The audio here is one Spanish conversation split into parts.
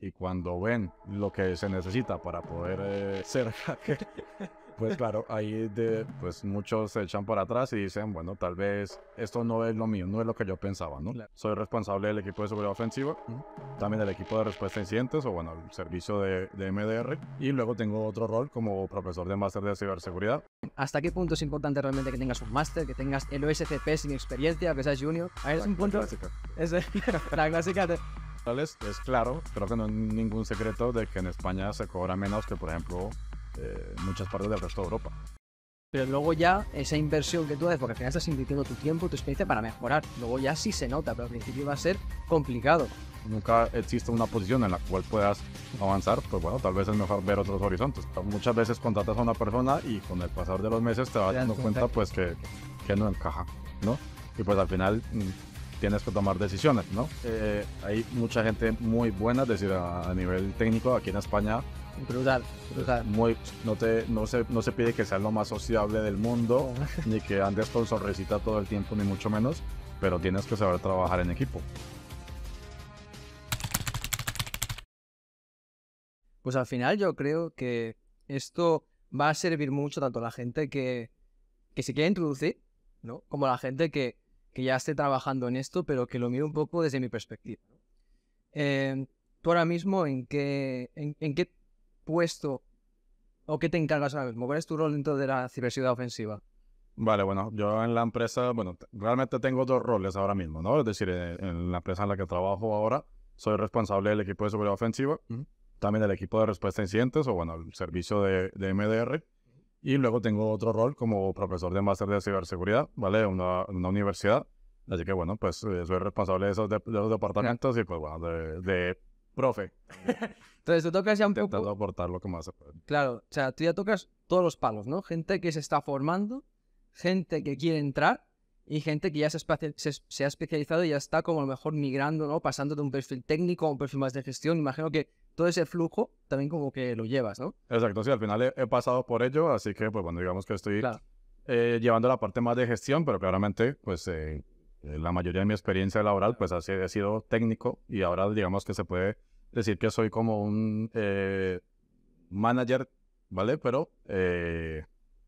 y cuando ven lo que se necesita para poder eh, ser hacker, pues claro, ahí pues muchos se echan para atrás y dicen, bueno, tal vez esto no es lo mío, no es lo que yo pensaba, ¿no? Soy responsable del equipo de seguridad ofensiva, también del equipo de respuesta a incidentes o bueno, el servicio de, MDR y luego tengo otro rol como profesor de máster de ciberseguridad. ¿Hasta qué punto es importante realmente que tengas un máster, que tengas el OSCP sin experiencia, que seas junior? A es un punto... Es la clásica de es claro, creo que no hay ningún secreto de que en España se cobra menos que, por ejemplo, eh, muchas partes del resto de Europa. Pero luego ya esa inversión que tú haces, porque al final estás invirtiendo tu tiempo, tu experiencia para mejorar, luego ya sí se nota, pero al principio va a ser complicado. Nunca existe una posición en la cual puedas avanzar, pues bueno, tal vez es mejor ver otros horizontes. Muchas veces contratas a una persona y con el pasar de los meses te vas dando cuenta, pues que, que no encaja, ¿no? Y pues al final mm, tienes que tomar decisiones, ¿no? Eh, hay mucha gente muy buena, es decir, a, nivel técnico aquí en España. Brutal, brutal. Muy, no, te, no, se, no se pide que seas lo más sociable del mundo, ni que andes con sonrisita todo el tiempo, ni mucho menos, pero tienes que saber trabajar en equipo. Pues al final yo creo que esto va a servir mucho tanto a la gente que, que se quiere introducir, ¿no? Como a la gente que que ya esté trabajando en esto, pero que lo mire un poco desde mi perspectiva. Em, ¿Tú ahora mismo en qué, en, qué puesto o qué te encargas ahora mismo? ¿Cuál es tu rol dentro de la ciberseguridad ofensiva? Vale, bueno, yo en la empresa, bueno, realmente tengo dos roles ahora mismo, ¿no? Es decir, eh, en la empresa en la que trabajo ahora, soy responsable del equipo de seguridad ofensiva, también del equipo de respuesta a incidentes, o bueno, el servicio de, de MDR, y luego tengo otro rol como profesor de máster de ciberseguridad, ¿vale? Una, una universidad. Así que bueno, pues eh, soy responsable de esos, de, los departamentos y pues bueno, de, profe. Entonces te tocas ya un poco... aportar lo que más se puede. Claro, o sea, tú ya tocas todos los palos, ¿no? Gente que se está formando, gente que quiere entrar y gente que ya se, se, se ha especializado y ya está como a lo mejor migrando, ¿no? Pasando de un perfil técnico a un perfil más de gestión. Imagino que todo ese flujo también como que lo llevas, ¿no? Exacto, sí, al final he, pasado por ello, así que pues bueno, digamos que estoy eh, llevando la parte más de gestión, pero claramente pues eh, eh, la mayoría de mi experiencia laboral pues ha sido técnico y ahora digamos que se puede decir que soy como un manager, ¿vale? Pero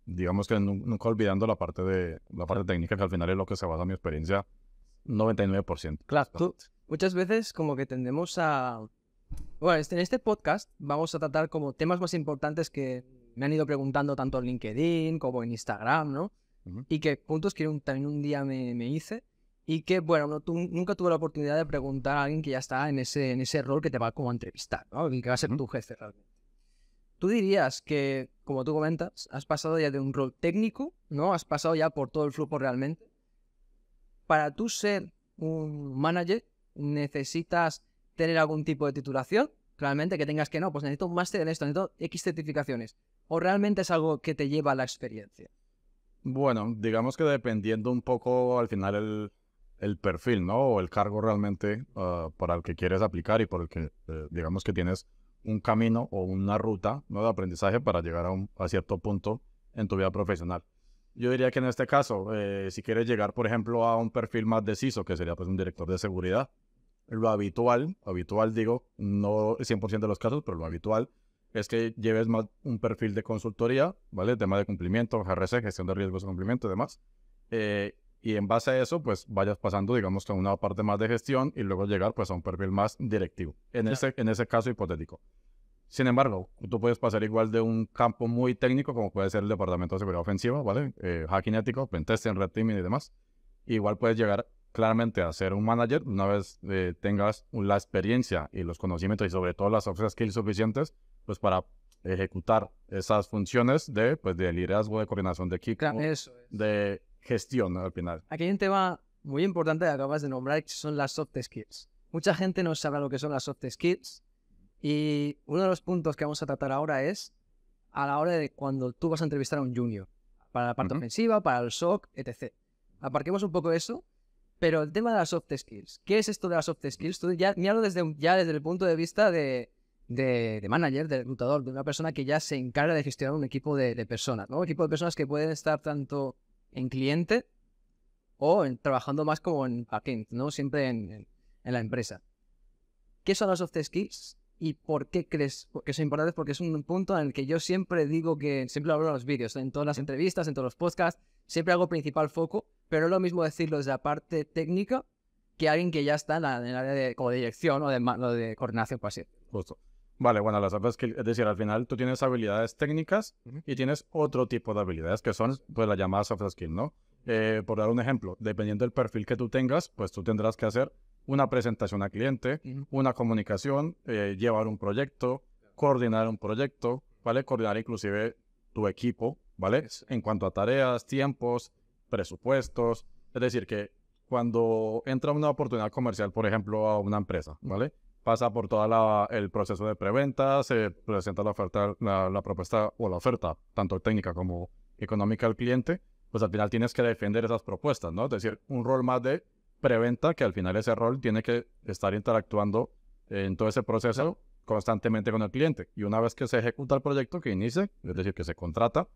digamos que nunca olvidando la parte de la parte técnica que al final es lo que se basa en mi experiencia 99%. Claro, muchas veces como que tendemos a bueno, este, en este podcast vamos a tratar como temas más importantes que me han ido preguntando tanto en LinkedIn como en Instagram, ¿no? Y que puntos que un, también un día me, me, hice y que, bueno, no, nunca tuve la oportunidad de preguntar a alguien que ya está en ese, en ese rol que te va como a entrevistar, ¿no? que va a ser tu jefe realmente. Tú dirías que, como tú comentas, has pasado ya de un rol técnico, ¿no? Has pasado ya por todo el flujo realmente. Para tú ser un manager necesitas tener algún tipo de titulación, realmente que tengas que no, pues necesito un máster en esto, necesito X certificaciones, o realmente es algo que te lleva a la experiencia. Bueno, digamos que dependiendo un poco al final el, perfil, ¿no? O el cargo realmente ah, para el que quieres aplicar y por el que eh, digamos que tienes un camino o una ruta de aprendizaje para llegar a, un, cierto punto en tu vida profesional. Yo diría que en este caso, eh, si quieres llegar, por ejemplo, a un perfil más deciso, que sería pues un director de seguridad, lo habitual, habitual digo, no 100% de los casos, pero lo habitual es que lleves más un perfil de consultoría, ¿vale? Tema de cumplimiento, GRC, gestión de riesgos de cumplimiento y demás. Eh, y en base a eso, pues vayas pasando, digamos, con una parte más de gestión y luego llegar, pues, a un perfil más directivo, en, ese, en ese caso hipotético. Sin embargo, tú puedes pasar igual de un campo muy técnico, como puede ser el Departamento de Seguridad Ofensiva, ¿vale? Eh, hacking ético, pentesting, red teaming y demás. Igual puedes llegar claramente a ser un manager una vez eh, tengas la experiencia y los conocimientos y sobre todo las soft skills suficientes pues para ejecutar esas funciones de, pues, de liderazgo, de coordinación de equipo, de gestión al final. Aquí hay un tema muy importante que acabas de nombrar, que son las soft skills. Mucha gente no sabe lo que son las soft skills y uno de los puntos que vamos a tratar ahora es a la hora de cuando tú vas a entrevistar a un junior, para la parte ofensiva, para el SOC, etc. Aparquemos un poco eso pero el tema de las soft skills, ¿qué es esto de las soft skills? Tú ya hablo desde, ya desde el punto de vista de, manager, de reclutador, de una persona que ya se encarga de gestionar un equipo de, personas, ¿no? Un equipo de personas que pueden estar tanto en cliente o trabajando más como en backend, ¿no? Siempre en, la empresa. ¿Qué son las soft skills? ¿Y por qué crees que son importantes? Porque es un punto en el que yo siempre digo que, siempre hablo en los vídeos, en todas las entrevistas, en todos los podcasts, siempre hago principal foco pero es lo mismo decirlo desde la parte técnica que alguien que ya está en, la, el área de, como dirección o de, de coordinación, pues así Justo. Vale, bueno, las soft que, es decir, al final tú tienes habilidades técnicas y tienes otro tipo de habilidades que son, pues, las llamadas soft skills, ¿no? Eh, por dar un ejemplo, dependiendo del perfil que tú tengas, pues tú tendrás que hacer una presentación a cliente, una comunicación, eh, llevar un proyecto, coordinar un proyecto, ¿vale? Coordinar inclusive tu equipo, ¿vale? En cuanto a tareas, tiempos, presupuestos. Es decir, que cuando entra una oportunidad comercial, por ejemplo, a una empresa, ¿vale? Pasa por todo el proceso de preventa, se presenta la oferta, la, propuesta o la oferta, tanto técnica como económica al cliente, pues al final tienes que defender esas propuestas, ¿no? Es decir, un rol más de preventa, que al final ese rol tiene que estar interactuando en todo ese proceso constantemente con el cliente. Y una vez que se ejecuta el proyecto, que inicie, es decir, que se contrata,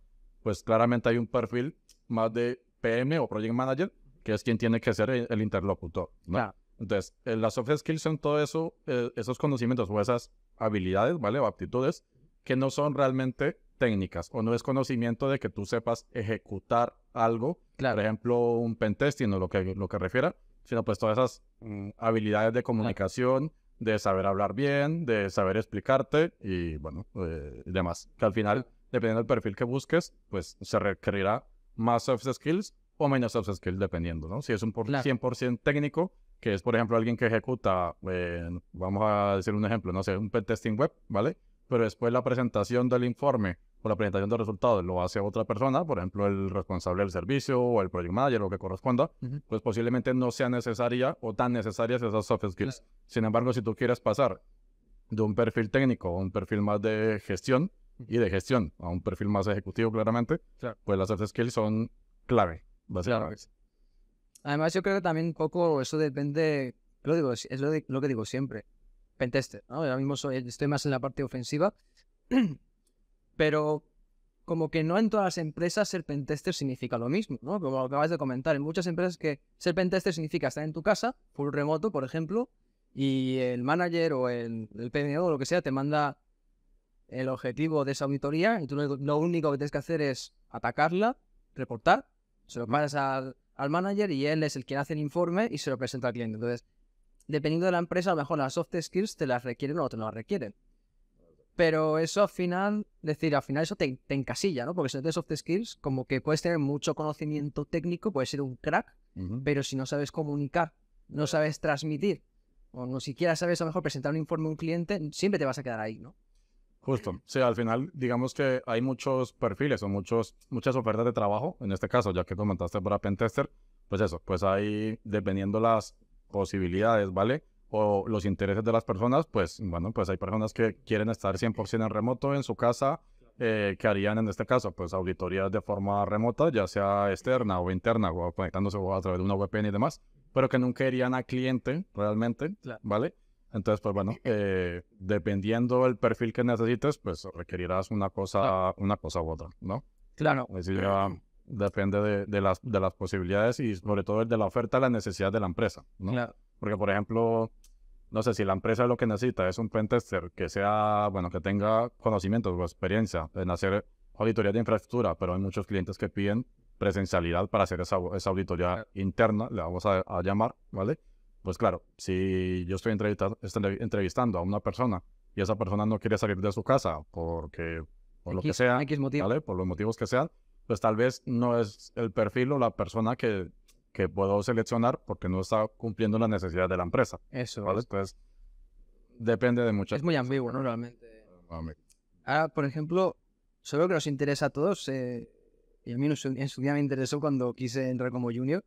pues claramente hay un perfil más de PM o Project Manager, que es quien tiene que ser el, interlocutor. ¿no? Entonces, eh, las soft skills son todo eso, eh, esos conocimientos o esas habilidades, ¿vale? O aptitudes que no son realmente técnicas o no es conocimiento de que tú sepas ejecutar algo, claro. por ejemplo, un pentesting o lo que, lo que refiera, sino pues todas esas mm, habilidades de comunicación, de saber hablar bien, de saber explicarte y bueno, eh, demás. Que al final, dependiendo del perfil que busques, pues se requerirá más soft skills o menos soft skills, dependiendo, ¿no? Si es un 100% técnico, que es, por ejemplo, alguien que ejecuta, vamos a decir un ejemplo, no sé, un testing web, ¿vale? Pero después la presentación del informe o la presentación de resultados lo hace otra persona, por ejemplo, el responsable del servicio o el project manager, o lo que corresponda, pues posiblemente no sea necesaria o tan necesarias esas soft skills. Sin embargo, si tú quieres pasar de un perfil técnico a un perfil más de gestión, y de gestión, a un perfil más ejecutivo claramente, pues las soft skills son clave, básicamente. Además, yo creo que también un poco eso depende, lo digo, es lo, que digo siempre, pentester, ¿no? Ahora mismo estoy más en la parte ofensiva, pero como que no en todas las empresas ser pentester significa lo mismo, ¿no? Como acabas de comentar, en muchas empresas que ser pentester significa estar en tu casa, full remoto, por ejemplo, y el manager o el, el o lo que sea te manda el objetivo de esa auditoría y tú lo, único que tienes que hacer es atacarla, reportar, se lo mandas al, manager y él es el quien hace el informe y se lo presenta al cliente. Entonces, dependiendo de la empresa, a lo mejor las soft skills te las requieren o no te las requieren. Pero eso al final, decir, al final eso te, encasilla, ¿no? Porque si no tienes soft skills, como que puedes tener mucho conocimiento técnico, puedes ser un crack, pero si no sabes comunicar, no sabes transmitir, o no siquiera sabes a lo mejor presentar un informe a un cliente, siempre te vas a quedar ahí, ¿no? Justo. Sí, al final, digamos que hay muchos perfiles o muchos, muchas ofertas de trabajo. En este caso, ya que comentaste para Pentester, pues eso, pues ahí, dependiendo las posibilidades, ¿vale? O los intereses de las personas, pues bueno, pues hay personas que quieren estar 100% en remoto en su casa, eh, que harían en este caso, pues auditorías de forma remota, ya sea externa o interna, o conectándose a través de una VPN y demás, pero que nunca irían a cliente realmente, ¿vale? Entonces, pues bueno, eh, dependiendo del perfil que necesites, pues requerirás una cosa, una cosa u otra, ¿no? Claro. Es depende de, de, las, de las posibilidades y sobre todo de la oferta, la necesidad de la empresa, ¿no? Claro. Porque, por ejemplo, no sé, si la empresa lo que necesita es un pentester que sea, bueno, que tenga conocimientos o experiencia en hacer auditoría de infraestructura, pero hay muchos clientes que piden presencialidad para hacer esa, esa auditoría interna, le vamos a llamar, ¿vale? Pues claro, si yo estoy, entrevistando a una persona y esa persona no quiere salir de su casa porque, por lo que sea, por los motivos que sean, pues tal vez no es el perfil o la persona que, puedo seleccionar porque no está cumpliendo las necesidades de la empresa. Eso. ¿vale? Entonces, depende de muchas Es muy ambiguo, ¿no? Realmente. Ahora, por ejemplo, lo que nos interesa a todos, eh, y a mí en su día me interesó cuando quise entrar como junior,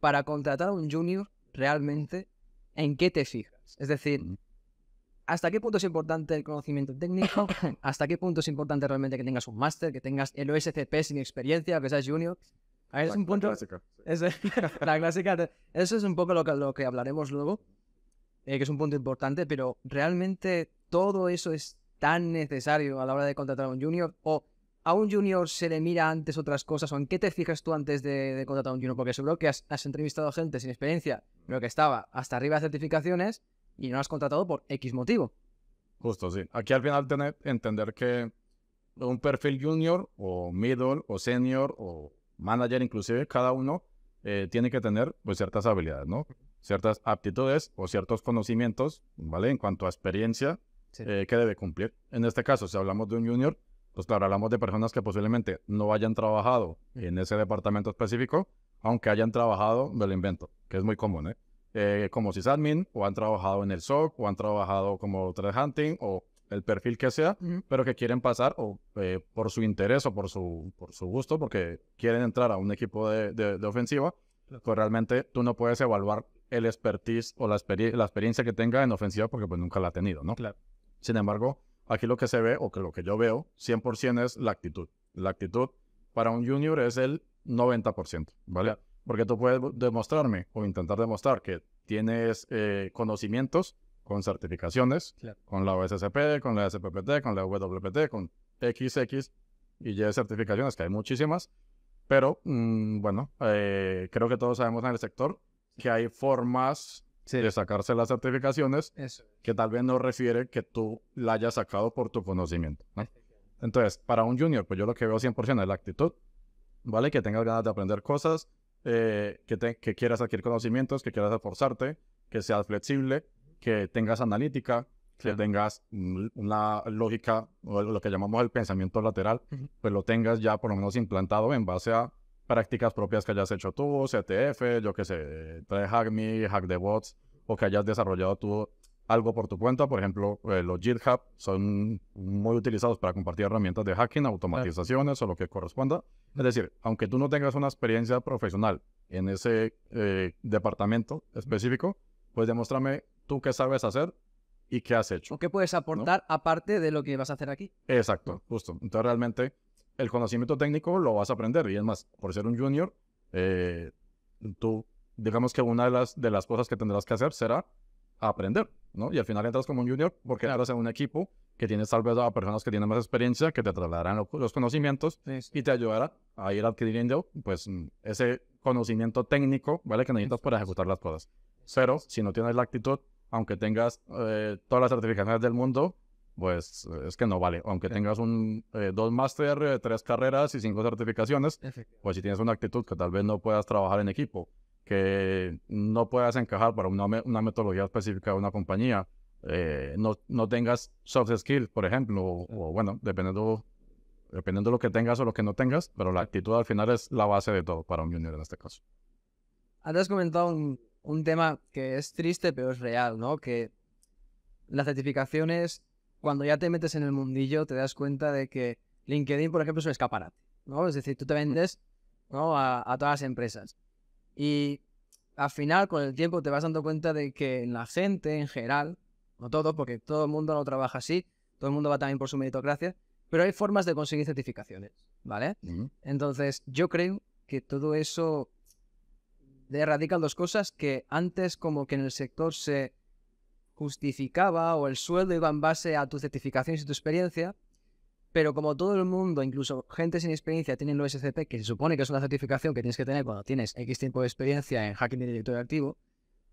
para contratar a un junior, realmente en qué te fijas. Es decir, mm. ¿hasta qué punto es importante el conocimiento técnico? ¿Hasta qué punto es importante realmente que tengas un máster, que tengas el OSCP sin experiencia, que seas junior? es un punto... La clásica. Eso es un poco lo que, hablaremos luego, eh, que es un punto importante, pero realmente todo eso es tan necesario a la hora de contratar a un junior o a un junior se le mira antes otras cosas o en qué te fijas tú antes de, contratar a un junior? Porque seguro que has, has entrevistado a gente sin experiencia lo que estaba hasta arriba de certificaciones y no has contratado por X motivo. Justo, sí. Aquí al final tener, entender que un perfil junior o middle o senior o manager inclusive, cada uno eh, tiene que tener pues, ciertas habilidades, ¿no? Ciertas aptitudes o ciertos conocimientos, ¿vale? En cuanto a experiencia eh, que debe cumplir. En este caso, si hablamos de un junior, pues claro, hablamos de personas que posiblemente no hayan trabajado mm. en ese departamento específico, aunque hayan trabajado, me lo invento, que es muy común, ¿eh? eh si como sysadmin, o han trabajado en el SOC, o han trabajado como threat hunting, o el perfil que sea, pero que quieren pasar o eh, por su interés o por su, por su gusto, porque quieren entrar a un equipo de, de, ofensiva, pues realmente tú no puedes evaluar el expertise o la, la, experiencia que tenga en ofensiva porque pues nunca la ha tenido, ¿no? Claro. Sin embargo, aquí lo que se ve o que lo que yo veo 100% es la actitud. La actitud para un junior es el 90%, ¿vale? Porque tú puedes demostrarme o intentar demostrar que tienes eh, conocimientos con certificaciones, con la OSCP, con la SPPT, con la WPT, con XX y ya Y certificaciones, que hay muchísimas, pero mm, bueno, eh, creo que todos sabemos en el sector que hay formas de sacarse las certificaciones que tal vez no refiere que tú la hayas sacado por tu conocimiento. Entonces, para un junior, pues yo lo que veo 100% es la actitud, ¿vale? Que tengas ganas de aprender cosas, eh, que, te, quieras adquirir conocimientos, que quieras esforzarte, que seas flexible, que tengas analítica, que tengas mm, una lógica, lo que llamamos el pensamiento lateral, pues lo tengas ya por lo menos implantado en base a prácticas propias que hayas hecho tú, CTF, yo qué sé, trae Hack Me, Hack the Bots, o que hayas desarrollado tú algo por tu cuenta. Por ejemplo, eh, los GitHub son muy utilizados para compartir herramientas de hacking, automatizaciones o lo que corresponda. Es decir, aunque tú no tengas una experiencia profesional en ese eh, departamento específico, pues demuéstrame tú qué sabes hacer y qué has hecho. ¿O qué puedes aportar aparte de lo que vas a hacer aquí? Exacto, justo. Entonces realmente el conocimiento técnico lo vas a aprender. Y es más, por ser un junior, eh, tú, digamos que una de las, de las cosas que tendrás que hacer será aprender, ¿no? Y al final entras como un junior porque entras en un equipo que tienes tal vez a personas que tienen más experiencia, que te trasladarán los conocimientos y te ayudará a ir adquiriendo, pues, mm, ese conocimiento técnico, ¿vale? Que necesitas para ejecutar las cosas. Pero si no tienes la actitud, aunque tengas eh, todas las certificaciones del mundo, pues es que no vale. Aunque tengas un, eh, dos máster, eh, tres carreras y cinco certificaciones, pues si tienes una actitud que tal vez no puedas trabajar en equipo que no puedas encajar para una, una metodología específica de una compañía, eh, no, no, tengas soft skills, por ejemplo, o, bueno, dependiendo, dependiendo de lo que tengas o lo que no tengas, pero la actitud al final es la base de todo para un junior en este caso. Antes comentado un, un tema que es triste, pero es real, ¿no? Que las certificaciones, cuando ya te metes en el mundillo, te das cuenta de que LinkedIn, por ejemplo, es un escaparate, ¿no? Es decir, tú te vendes ¿no? a, a todas las empresas. Y al final, con el tiempo, te vas dando cuenta de que en la gente en general, no todo, porque todo el mundo no trabaja así, todo el mundo va también por su meritocracia, pero hay formas de conseguir certificaciones, ¿vale? Entonces, yo creo que todo eso erradica dos cosas que antes como que en el sector se justificaba o el sueldo iba en base a tus certificaciones y tu experiencia, pero como todo el mundo, incluso gente sin experiencia, tiene el OSCP, que se supone que es una certificación que tienes que tener cuando tienes X tiempo de experiencia en hacking de directorio activo,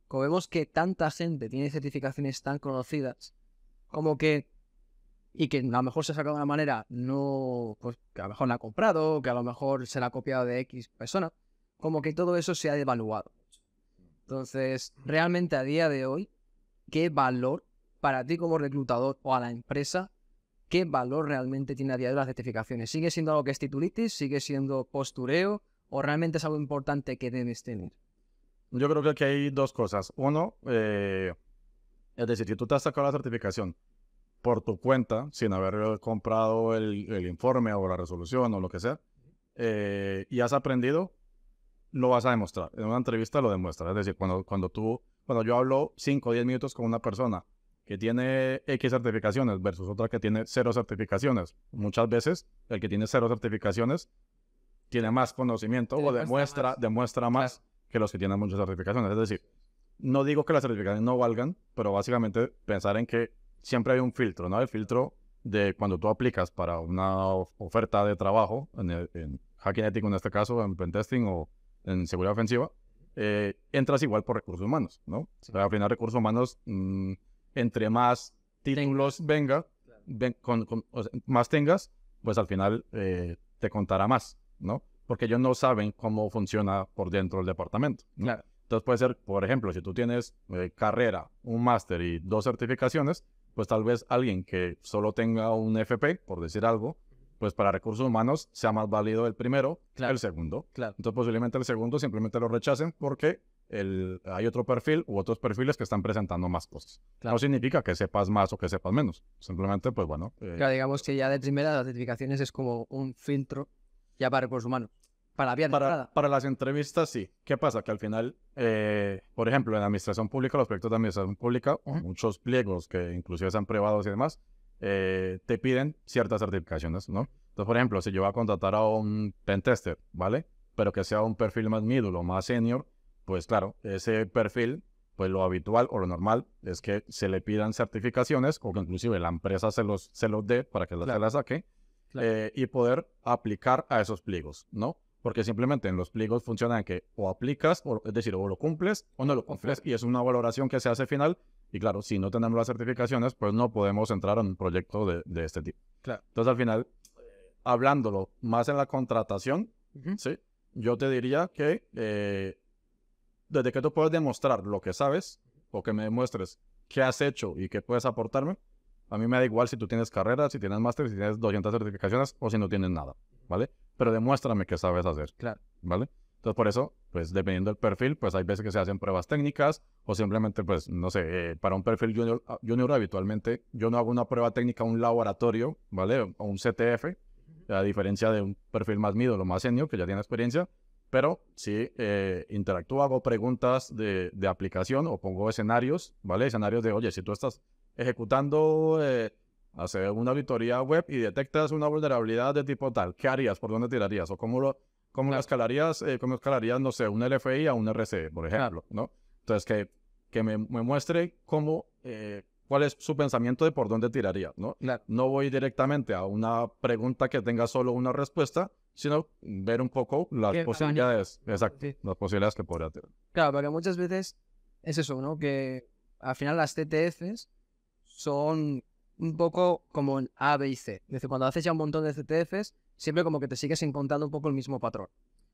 como vemos que tanta gente tiene certificaciones tan conocidas, como que y que a lo mejor se ha sacado de una manera no, pues que a lo mejor la ha comprado, que a lo mejor se la ha copiado de X persona, como que todo eso se ha devaluado. Entonces, realmente a día de hoy, ¿qué valor para ti como reclutador o a la empresa qué valor realmente tiene a día de las certificaciones. ¿Sigue siendo algo que es titulitis? ¿Sigue siendo postureo? ¿O realmente es algo importante que debes tener? Yo creo que aquí hay dos cosas. Uno, eh, es decir, si tú te has sacado la certificación por tu cuenta, sin haber comprado el, informe o la resolución o lo que sea, eh, y has aprendido, lo vas a demostrar. En una entrevista lo demuestras. Es decir, cuando, cuando tú, cuando yo hablo 5 o 10 minutos con una persona que tiene X certificaciones versus otra que tiene cero certificaciones. Muchas veces el que tiene cero certificaciones tiene más conocimiento o demuestra más, demuestra más que los que tienen muchas certificaciones. Es decir, no digo que las certificaciones no valgan, pero básicamente pensar en que siempre hay un filtro, ¿no? El filtro de cuando tú aplicas para una oferta de trabajo, en, hacking ético en este caso, en pentesting o en seguridad ofensiva, eh, entras igual por recursos humanos, ¿no? al final recursos humanos... Mm, entre más títulos venga, más tengas, pues al final eh, te contará más, ¿no? Porque ellos no saben cómo funciona por dentro el departamento. Entonces puede ser, por ejemplo, si tú tienes eh, carrera, un máster y dos certificaciones, pues tal vez alguien que solo tenga un FP, por decir algo, pues para recursos humanos sea más válido el primero que el segundo. Entonces posiblemente el segundo simplemente lo rechacen porque hay otro perfil u otros perfiles que están presentando más cosas. No significa que sepas más o que sepas menos. Simplemente, pues bueno. ya eh, digamos que ya de primera las certificaciones es como un filtro ya para recursos humanos. Para, bien, para, para, las entrevistas, sí. ¿Qué pasa? Que al final, eh, por ejemplo, en administración pública, los proyectos de administración pública, muchos pliegos que inclusive sean privados y demás, eh, te piden ciertas certificaciones, ¿no? Entonces, por ejemplo, si yo voy a contratar a un pentester, ¿vale? Pero que sea un perfil más middle más senior, pues claro, ese perfil, pues lo habitual o lo normal es que se le pidan certificaciones o que inclusive la empresa se los, se los dé para que las saque eh, y poder aplicar a esos pliegos, ¿no? Porque simplemente en los pliegos funcionan que o aplicas, es decir, o lo cumples o no lo cumples y es una valoración que se hace final y claro, si no tenemos las certificaciones, pues no podemos entrar en un proyecto de, este tipo. Claro. Entonces al final, hablándolo más en la contratación, ¿sí? yo te diría que... Eh, desde que tú puedes demostrar lo que sabes o que me demuestres qué has hecho y qué puedes aportarme, a mí me da igual si tú tienes carrera, si tienes máster, si tienes 200 certificaciones o si no tienes nada, ¿vale? Pero demuéstrame que sabes hacer. Claro. ¿Vale? Entonces, por eso, pues dependiendo del perfil, pues hay veces que se hacen pruebas técnicas o simplemente, pues, no sé, eh, para un perfil ah, junior, habitualmente yo no hago una prueba técnica a un laboratorio, ¿vale? O un CTF, a diferencia de un perfil más mido lo más senior que ya tiene experiencia, pero sí eh, interactúo, hago preguntas de, aplicación o pongo escenarios, ¿vale? Escenarios de, oye, si tú estás ejecutando, eh, hacer una auditoría web y detectas una vulnerabilidad de tipo tal, ¿qué harías? ¿Por dónde tirarías? ¿O cómo lo cómo escalarías, eh, cómo escalarías, no sé, un LFI a un RC, e, por ejemplo, ¿no? Entonces, que, que me, muestre cómo, eh, cuál es su pensamiento de por dónde tiraría, ¿no? No voy directamente a una pregunta que tenga solo una respuesta, sino ver un poco las posibilidades, exacto, las posibilidades que podría tener. Claro, porque muchas veces es eso, ¿no? Que al final las CTFs son un poco como en A, B y C. Es decir, cuando haces ya un montón de CTFs, siempre como que te sigues encontrando un poco el mismo patrón.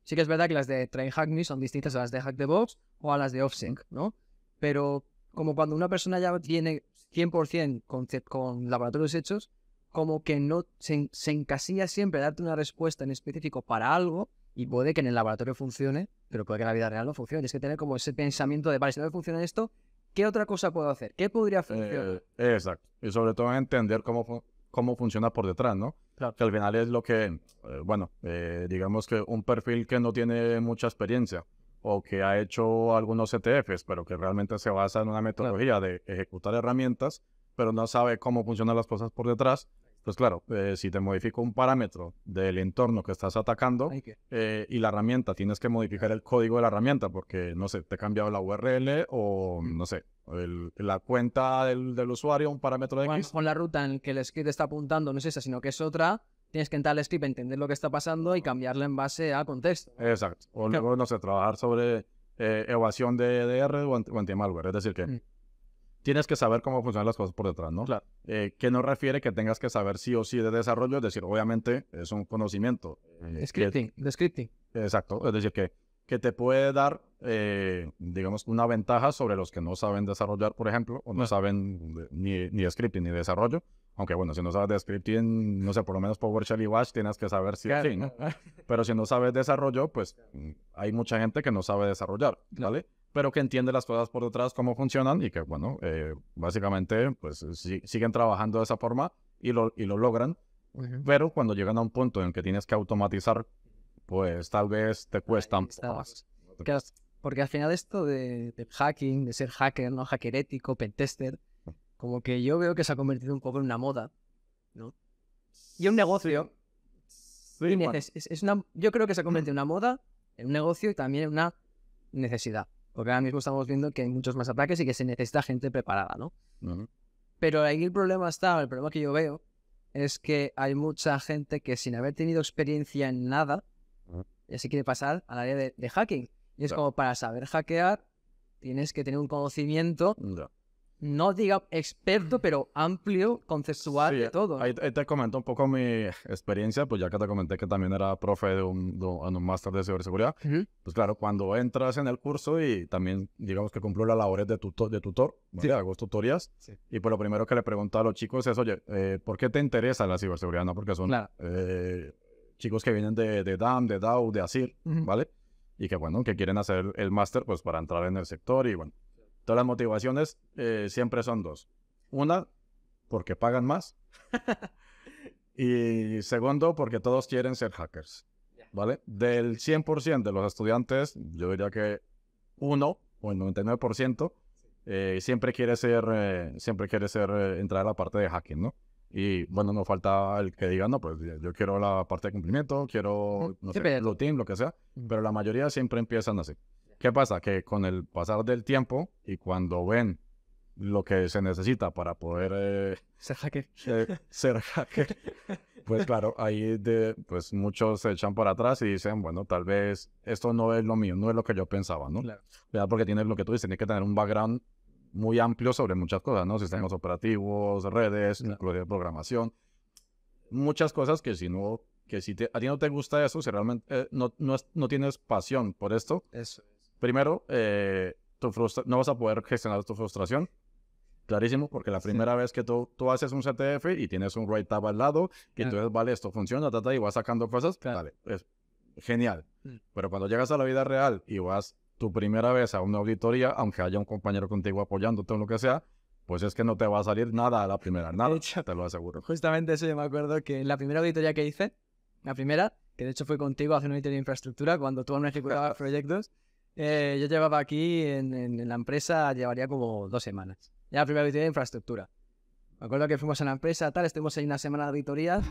Sí que es verdad que las de Train Hack son distintas a las de Hack the Box o a las de OffSync, ¿no? Pero como cuando una persona ya tiene 100% con laboratorios hechos, como que no se, encasilla siempre darte una respuesta en específico para algo y puede que en el laboratorio funcione, pero puede que en la vida real no funcione. Tienes que tener como ese pensamiento de, vale, si no me funciona esto, ¿qué otra cosa puedo hacer? ¿Qué podría funcionar? Eh, exacto. Y sobre todo entender cómo, cómo funciona por detrás, ¿no? Claro. Que al final es lo que, eh, bueno, eh, digamos que un perfil que no tiene mucha experiencia o que ha hecho algunos ETFs, pero que realmente se basa en una metodología de ejecutar herramientas, pero no sabe cómo funcionan las cosas por detrás, pues claro, eh, si te modifico un parámetro del entorno que estás atacando eh, y la herramienta, tienes que modificar el código de la herramienta porque, no sé, te he cambiado la URL o, mm. no sé, la cuenta del, del, usuario, un parámetro de X. Con la ruta en que el script está apuntando no es esa, sino que es otra, tienes que entrar al script, entender lo que está pasando y cambiarla en base a contexto. Exacto. O luego, no sé, trabajar sobre eh, evasión de EDR o, anti Es decir, que... Mm tienes que saber cómo funcionan las cosas por detrás, ¿no? Claro. Eh, que no refiere que tengas que saber sí o sí de desarrollo, es decir, obviamente es un conocimiento. Eh, scripting, de Exacto, es decir, que, que te puede dar, eh, digamos, una ventaja sobre los que no saben desarrollar, por ejemplo, o no, saben ni, ni de scripting ni de desarrollo. Aunque bueno, si no sabes de scripting, no sé, por lo menos PowerShell y watch tienes que saber sí o sí, ¿no? Pero si no sabes desarrollo, pues mm, hay mucha gente que no sabe desarrollar, ¿vale? pero que entiende las cosas por detrás, cómo funcionan y que, bueno, eh, básicamente, pues eh, siguen trabajando de esa forma y lo, y lo logran. Pero cuando llegan a un punto en que tienes que automatizar, pues tal vez te cuesta Porque, al final esto de, hacking, de ser hacker, ¿no? Hacker ético, pentester, como que yo veo que se ha convertido un poco en una moda, ¿no? Y un negocio. es, una, yo creo que se ha convertido en una moda, en un negocio y también en una necesidad. Porque ahora mismo estamos viendo que hay muchos más ataques y que se necesita gente preparada, ¿no? Pero ahí el problema está, el problema que yo veo, es que hay mucha gente que sin haber tenido experiencia en nada, ya se quiere pasar al área de, hacking. Y es como para saber hackear, tienes que tener un conocimiento no diga experto, pero amplio, conceptual de todo. Ahí, te comento un poco mi experiencia, pues ya que te comenté que también era profe de un, de un máster de ciberseguridad. Pues claro, cuando entras en el curso y también, digamos que cumplo las labores de, tutor, de tutor, hago tutorías. Y pues lo primero que le pregunto a los chicos es, oye, eh, ¿por qué te interesa la ciberseguridad? No, porque son eh, chicos que vienen de, de, DAM, de DAO, de ASIR, ¿vale? Y que bueno, que quieren hacer el máster pues para entrar en el sector y bueno. Todas las motivaciones eh, siempre son dos. Una, porque pagan más. y segundo, porque todos quieren ser hackers. ¿Vale? Del 100% de los estudiantes, yo diría que uno o el 99% eh, siempre quiere ser, eh, siempre quiere ser, entrar a la parte de hacking, ¿no? Y bueno, no falta el que diga, no, pues yo quiero la parte de cumplimiento, quiero, no team, lo que sea, pero la mayoría siempre empiezan así. ¿Qué pasa? Que con el pasar del tiempo y cuando ven lo que se necesita para poder... Eh, ser hacker. Eh, ser hacker. Pues claro, ahí de, pues muchos se echan para atrás y dicen, bueno, tal vez esto no es lo mío, no es lo que yo pensaba, ¿no? Claro. Porque tienes lo que tú dices, tienes que tener un background muy amplio sobre muchas cosas, ¿no? Sistemas operativos, redes, programación. Muchas cosas que si no, que si te, a ti no te gusta eso, si realmente eh, no, no, tienes pasión por esto, eso. Primero, eh, no vas a poder gestionar tu frustración. Clarísimo, porque la primera vez que tú, haces un CTF y tienes un right tab al lado, y ah. tú entonces, vale, esto funciona, tata, y vas sacando cosas, vale, es genial. Mm. Pero cuando llegas a la vida real y vas tu primera vez a una auditoría, aunque haya un compañero contigo apoyándote o lo que sea, pues es que no te va a salir nada a la primera, nada, te lo aseguro. Justamente eso yo me acuerdo que en la primera auditoría que hice, la primera, que de hecho fue contigo hacer una auditoría de infraestructura, cuando tú me ejecutabas proyectos, eh, yo llevaba aquí en, en, la empresa, llevaría como dos semanas. Ya la primera auditoría de infraestructura. Me acuerdo que fuimos a la empresa, tal, estuvimos ahí una semana de auditoría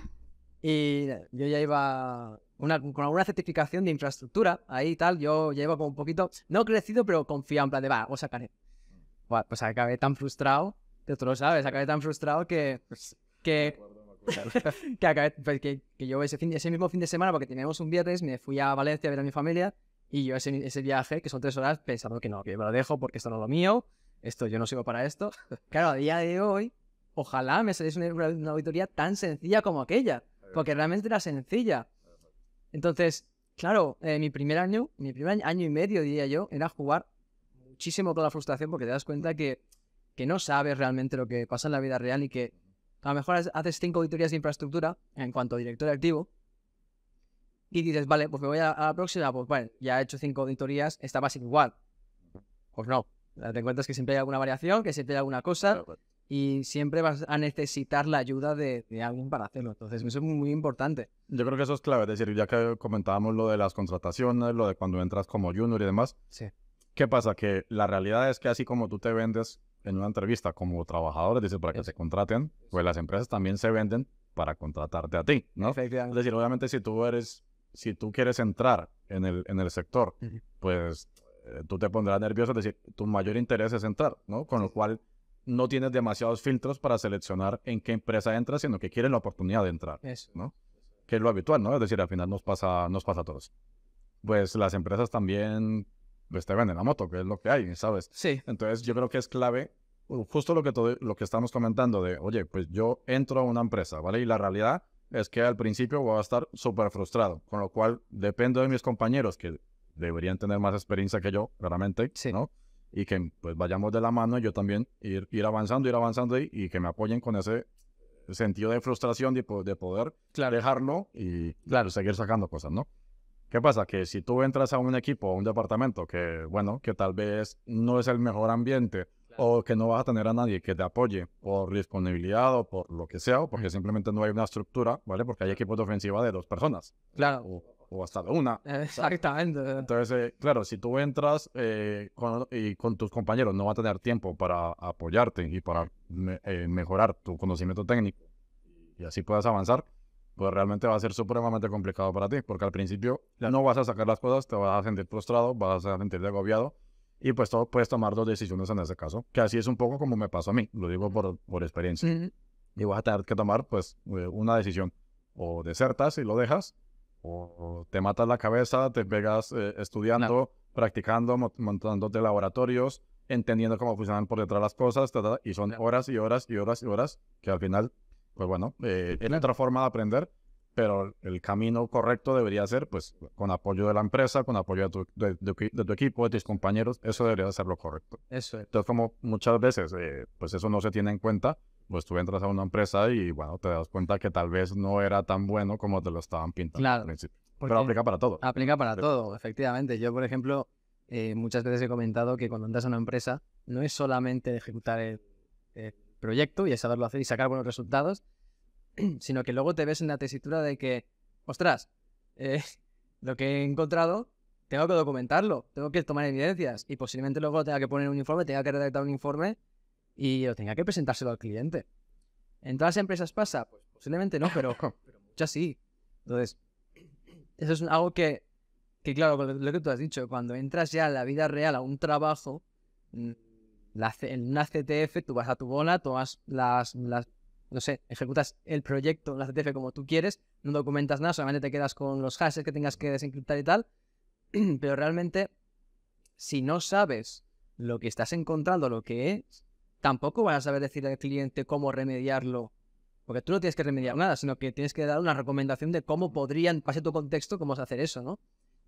y yo ya iba una, con alguna certificación de infraestructura ahí tal. Yo ya iba como un poquito, no crecido, pero confiado, en plan de va, os sacaré. pues acabé tan frustrado, que tú lo sabes, acabé tan frustrado que. Pues, que que, acabé, pues, que, que yo ese, ese mismo fin de semana, porque teníamos un viernes, me fui a Valencia a ver a mi familia y yo ese, ese viaje, que son tres horas, pensando que no, que me lo dejo porque esto no es lo mío, esto yo no sigo para esto. Claro, a día de hoy, ojalá me saliese una, auditoría tan sencilla como aquella, porque realmente era sencilla. Entonces, claro, eh, mi primer año, mi primer año y medio, diría yo, era jugar muchísimo con la frustración porque te das cuenta que, que no sabes realmente lo que pasa en la vida real y que a lo mejor haces cinco auditorías de infraestructura en cuanto a director activo, y dices, vale, pues me voy a, la próxima, pues bueno, ya he hecho cinco auditorías, está más igual. Pues no, te encuentras que siempre hay alguna variación, que siempre hay alguna cosa y siempre vas a necesitar la ayuda de, de, alguien para hacerlo. Entonces, eso es muy, importante. Yo creo que eso es clave. Es decir, ya que comentábamos lo de las contrataciones, lo de cuando entras como junior y demás. Sí. ¿Qué pasa? Que la realidad es que así como tú te vendes en una entrevista como trabajador, dices, para que se te contraten, pues las empresas también se venden para contratarte a ti, ¿no? Es decir, obviamente si tú eres si tú quieres entrar en el, en el sector, pues eh, tú te pondrás nervioso, es decir, tu mayor interés es entrar, ¿no? Con lo cual no tienes demasiados filtros para seleccionar en qué empresa entras, sino que quieres la oportunidad de entrar, ¿no? Que es lo habitual, ¿no? Es decir, al final nos pasa, nos pasa a todos. Pues las empresas también lo pues, te venden la moto, que es lo que hay, ¿sabes? Sí. Entonces yo creo que es clave justo lo que, todo, lo que estamos comentando de, oye, pues yo entro a una empresa, ¿vale? Y la realidad es que al principio voy a estar súper frustrado, con lo cual dependo de mis compañeros que deberían tener más experiencia que yo, realmente, ¿no? Y que pues vayamos de la mano, yo también ir, ir avanzando, ir avanzando y, que me apoyen con ese sentido de frustración de, de poder claro. y claro. seguir sacando cosas, ¿no? ¿Qué pasa? Que si tú entras a un equipo, a un departamento que, bueno, que tal vez no es el mejor ambiente o que no vas a tener a nadie que te apoye por disponibilidad o por lo que sea, porque simplemente no hay una estructura, ¿vale? Porque hay equipos de ofensiva de dos personas. Claro. O, hasta de una. Exactamente. Entonces, eh, claro, si tú entras eh, y con tus compañeros no va a tener tiempo para apoyarte y para eh, mejorar tu conocimiento técnico y así puedas avanzar, pues realmente va a ser supremamente complicado para ti, porque al principio ya no vas a sacar las cosas, te vas a sentir frustrado, vas a sentir agobiado y pues todo, puedes tomar dos decisiones en ese caso, que así es un poco como me pasó a mí, lo digo por, por experiencia. Y vas a tener que tomar pues eh, una decisión, o desertas y lo dejas, o te matas la cabeza, te pegas eh, estudiando, practicando, montándote laboratorios, entendiendo cómo funcionan por detrás las cosas, y son horas y horas y horas y horas, que al final, pues bueno, eh, es otra forma de aprender pero el camino correcto debería ser, pues, con apoyo de la empresa, con apoyo de tu, equipo, de tus compañeros, eso debería ser lo correcto. Eso es. Entonces, como muchas veces, eh, pues eso no se tiene en cuenta, pues tú entras a una empresa y, bueno, te das cuenta que tal vez no era tan bueno como te lo estaban pintando al principio. Pero aplica para todo. Aplica para todo, efectivamente. Yo, por ejemplo, eh, muchas veces he comentado que cuando entras a una empresa, no es solamente ejecutar el, el proyecto y saberlo hacer y sacar buenos resultados, sino que luego te ves en la tesitura de que, ostras, eh, lo que he encontrado, tengo que documentarlo, tengo que tomar evidencias y posiblemente luego tenga que poner un informe, tenga que redactar un informe y lo tenga que presentárselo al cliente. ¿En todas las empresas pasa? Pues posiblemente no, pero, ya sí. Entonces, eso es algo que, que, claro, lo que tú has dicho, cuando entras ya en la vida real a un trabajo, mm, en una CTF tú vas a tu bola, tomas las no sé, ejecutas el proyecto, la CTF como tú quieres, no documentas nada, solamente te quedas con los hashes que tengas que desencriptar y tal, pero realmente, si no sabes lo que estás encontrando, lo que es, tampoco vas a saber decir al cliente cómo remediarlo, porque tú no tienes que remediar nada, sino que tienes que dar una recomendación de cómo podrían, pase tu contexto, cómo hacer eso, ¿no?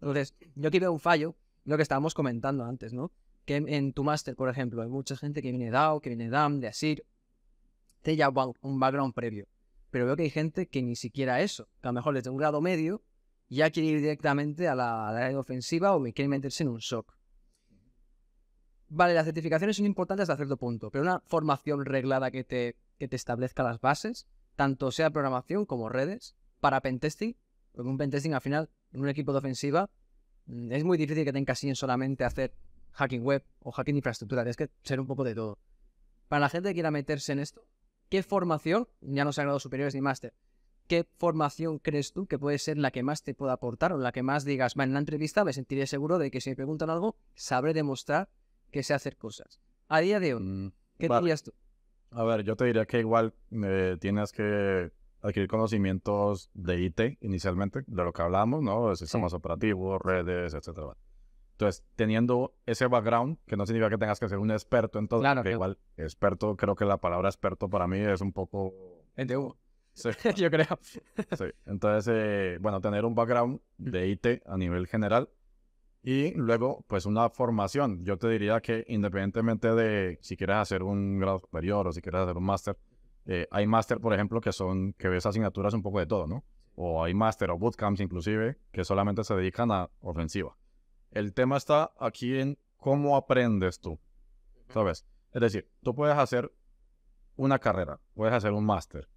Entonces, yo aquí veo un fallo, lo que estábamos comentando antes, ¿no? Que en tu máster, por ejemplo, hay mucha gente que viene DAO, que viene DAM, de ASIR, este ya un background previo. Pero veo que hay gente que ni siquiera eso, que a lo mejor desde un grado medio ya quiere ir directamente a la, área ofensiva o quiere meterse en un shock. Vale, las certificaciones son importantes hasta cierto punto, pero una formación reglada que te, te establezca las bases, tanto sea programación como redes, para pentesting, porque un pentesting al final, en un equipo de ofensiva, mm, es muy difícil que te encasillen solamente hacer hacking web o hacking infraestructura, tienes que ser un poco de todo. Para la gente que quiera meterse en esto, ¿Qué formación, ya no han grados superiores ni máster, qué formación crees tú que puede ser la que más te pueda aportar o la que más digas, en la entrevista me sentiré seguro de que si me preguntan algo, sabré demostrar que sé hacer cosas? A día de hoy, mm, ¿qué dirías tú? A ver, yo te diría que igual eh, tienes que adquirir conocimientos de IT inicialmente, de lo que hablamos, ¿no? Sistemas operativos, redes, etcétera. Entonces, teniendo ese background, que no significa que tengas que ser un experto, en todo, que igual, experto, creo que la palabra experto para mí es un poco... Sí. Yo creo. Sí. Entonces, eh, bueno, tener un background mm. de IT a nivel general y luego, pues, una formación. Yo te diría que independientemente de si quieres hacer un grado superior o si quieres hacer un máster, eh, hay máster, por ejemplo, que son, que ves asignaturas un poco de todo, ¿no? O hay máster o bootcamps inclusive que solamente se dedican a ofensiva. El tema está aquí en cómo aprendes tú, ¿sabes? Es decir, tú puedes hacer una carrera, puedes hacer un máster,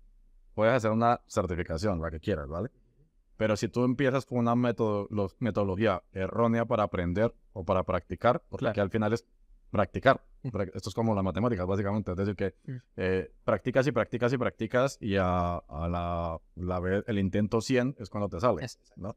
puedes hacer una certificación, la que quieras, ¿vale? Pero si tú empiezas con una metodología errónea para aprender o para practicar, porque al final es practicar. Esto es como la matemática, básicamente. Es decir, que eh, practicas y practicas y practicas y a, la, vez, el intento 100 es cuando te sale, ¿no?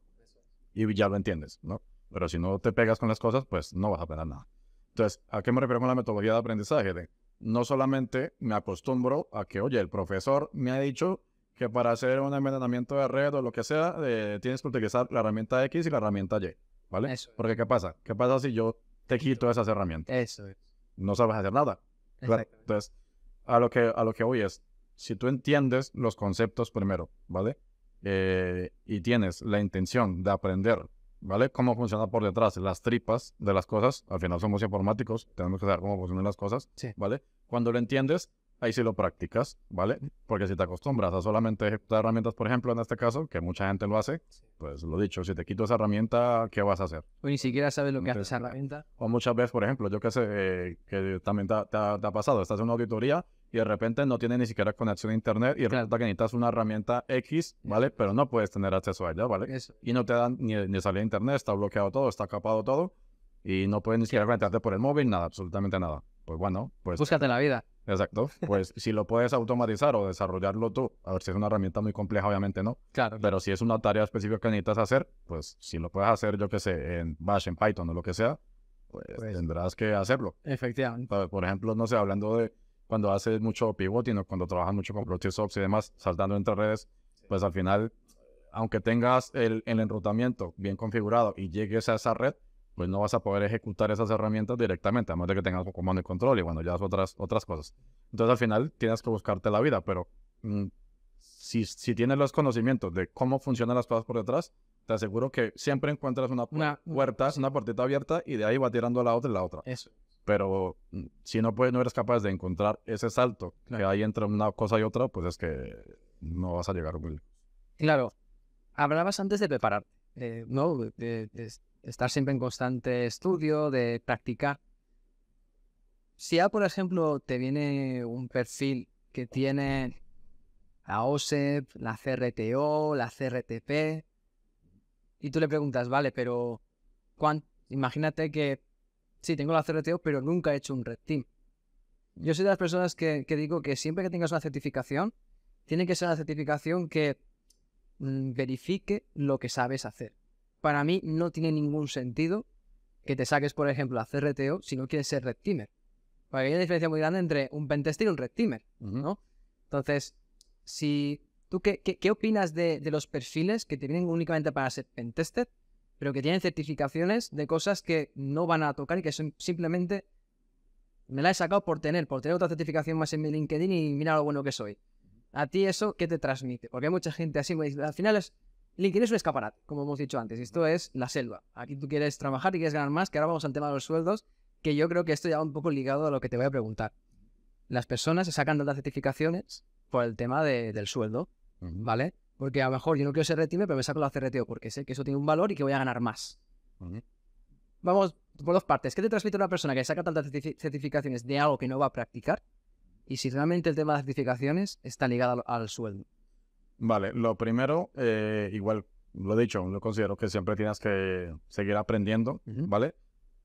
Y ya lo entiendes, ¿no? Pero si no te pegas con las cosas, pues no vas a aprender nada. Entonces, ¿a qué me refiero con la metodología de aprendizaje? De, no solamente me acostumbro a que, oye, el profesor me ha dicho que para hacer un envenenamiento de red o lo que sea, eh, tienes que utilizar la herramienta X y la herramienta Y, ¿vale? Eso. Porque ¿qué pasa? ¿Qué pasa si yo te quito esas herramientas? Eso es. No sabes hacer nada. Entonces, a lo, que, a lo que voy es, si tú entiendes los conceptos primero, ¿vale? Eh, y tienes la intención de aprender ¿vale? Cómo funciona por detrás, las tripas de las cosas. Al final somos informáticos, tenemos que saber cómo funcionan las cosas, sí. ¿vale? Cuando lo entiendes, ahí sí lo practicas, ¿vale? Porque si te acostumbras a solamente ejecutar herramientas, por ejemplo, en este caso, que mucha gente lo hace, pues lo dicho, si te quito esa herramienta, ¿qué vas a hacer? O ni siquiera sabes lo que hace esa herramienta. O muchas veces, por ejemplo, yo que sé, eh, que también te ha pasado, estás en una auditoría y de repente no tiene ni siquiera conexión a internet y resulta claro. que necesitas una herramienta X, ¿vale? Pero no puedes tener acceso a ella, ¿vale? Eso. Y no te dan ni, ni salida a internet, está bloqueado todo, está capado todo y no puedes ni siquiera conectarte por el móvil, nada, absolutamente nada. Pues bueno, pues... Búscate la vida. Exacto. Pues si lo puedes automatizar o desarrollarlo tú, a ver si es una herramienta muy compleja, obviamente no. Claro. Pero si es una tarea específica que necesitas hacer, pues si lo puedes hacer, yo que sé, en Bash, en Python o lo que sea, pues, pues tendrás que hacerlo. Efectivamente. Por ejemplo, no sé, hablando de cuando haces mucho pivoting o cuando trabajas mucho con socks y demás, saltando entre redes, pues al final, aunque tengas el, enrutamiento bien configurado y llegues a esa red, pues no vas a poder ejecutar esas herramientas directamente, a menos de que tengas un comando de control y cuando ya otras, otras cosas. Entonces al final tienes que buscarte la vida, pero mm, si, tienes los conocimientos de cómo funcionan las cosas por detrás, te aseguro que siempre encuentras una, puerta, una, puertita abierta y de ahí va tirando a la otra y la otra. Eso. Pero mm, si no, puedes, no eres capaz de encontrar ese salto que hay entre una cosa y otra, pues es que no vas a llegar muy Claro, hablabas antes de prepararte, eh, ¿no? De, estar siempre en constante estudio, de practicar. Si ya, por ejemplo, te viene un perfil que tiene la OSEP, la CRTO, la CRTP, y tú le preguntas, vale, pero Juan, imagínate que sí, tengo la CRTO, pero nunca he hecho un Red Team. Yo soy de las personas que, digo que siempre que tengas una certificación, tiene que ser una certificación que mm, verifique lo que sabes hacer. Para mí no tiene ningún sentido que te saques, por ejemplo, la CRTO si no quieres ser Red Teamer. Porque hay una diferencia muy grande entre un pentester y un Red Teamer, ¿no? Entonces, si ¿Tú qué, opinas de, los perfiles que te vienen únicamente para ser pentester pero que tienen certificaciones de cosas que no van a tocar y que son simplemente me la he sacado por tener, por tener otra certificación más en mi LinkedIn y mira lo bueno que soy. A ti eso, ¿qué te transmite? Porque hay mucha gente así, al final es, LinkedIn es un escaparate, como hemos dicho antes, esto es la selva. Aquí tú quieres trabajar y quieres ganar más, que ahora vamos al tema de los sueldos, que yo creo que esto ya va un poco ligado a lo que te voy a preguntar. Las personas se sacan las certificaciones por el tema del sueldo, ¿vale? Porque a lo mejor yo no quiero ser teamer, pero me saco la CRTO porque sé que eso tiene un valor y que voy a ganar más. Vamos por dos partes. ¿Qué te transmite una persona que saca tantas certificaciones de algo que no va a practicar? Y si realmente el tema de las certificaciones está ligado al, sueldo. Vale, lo primero, eh, igual lo he dicho, lo considero que siempre tienes que seguir aprendiendo, ¿vale?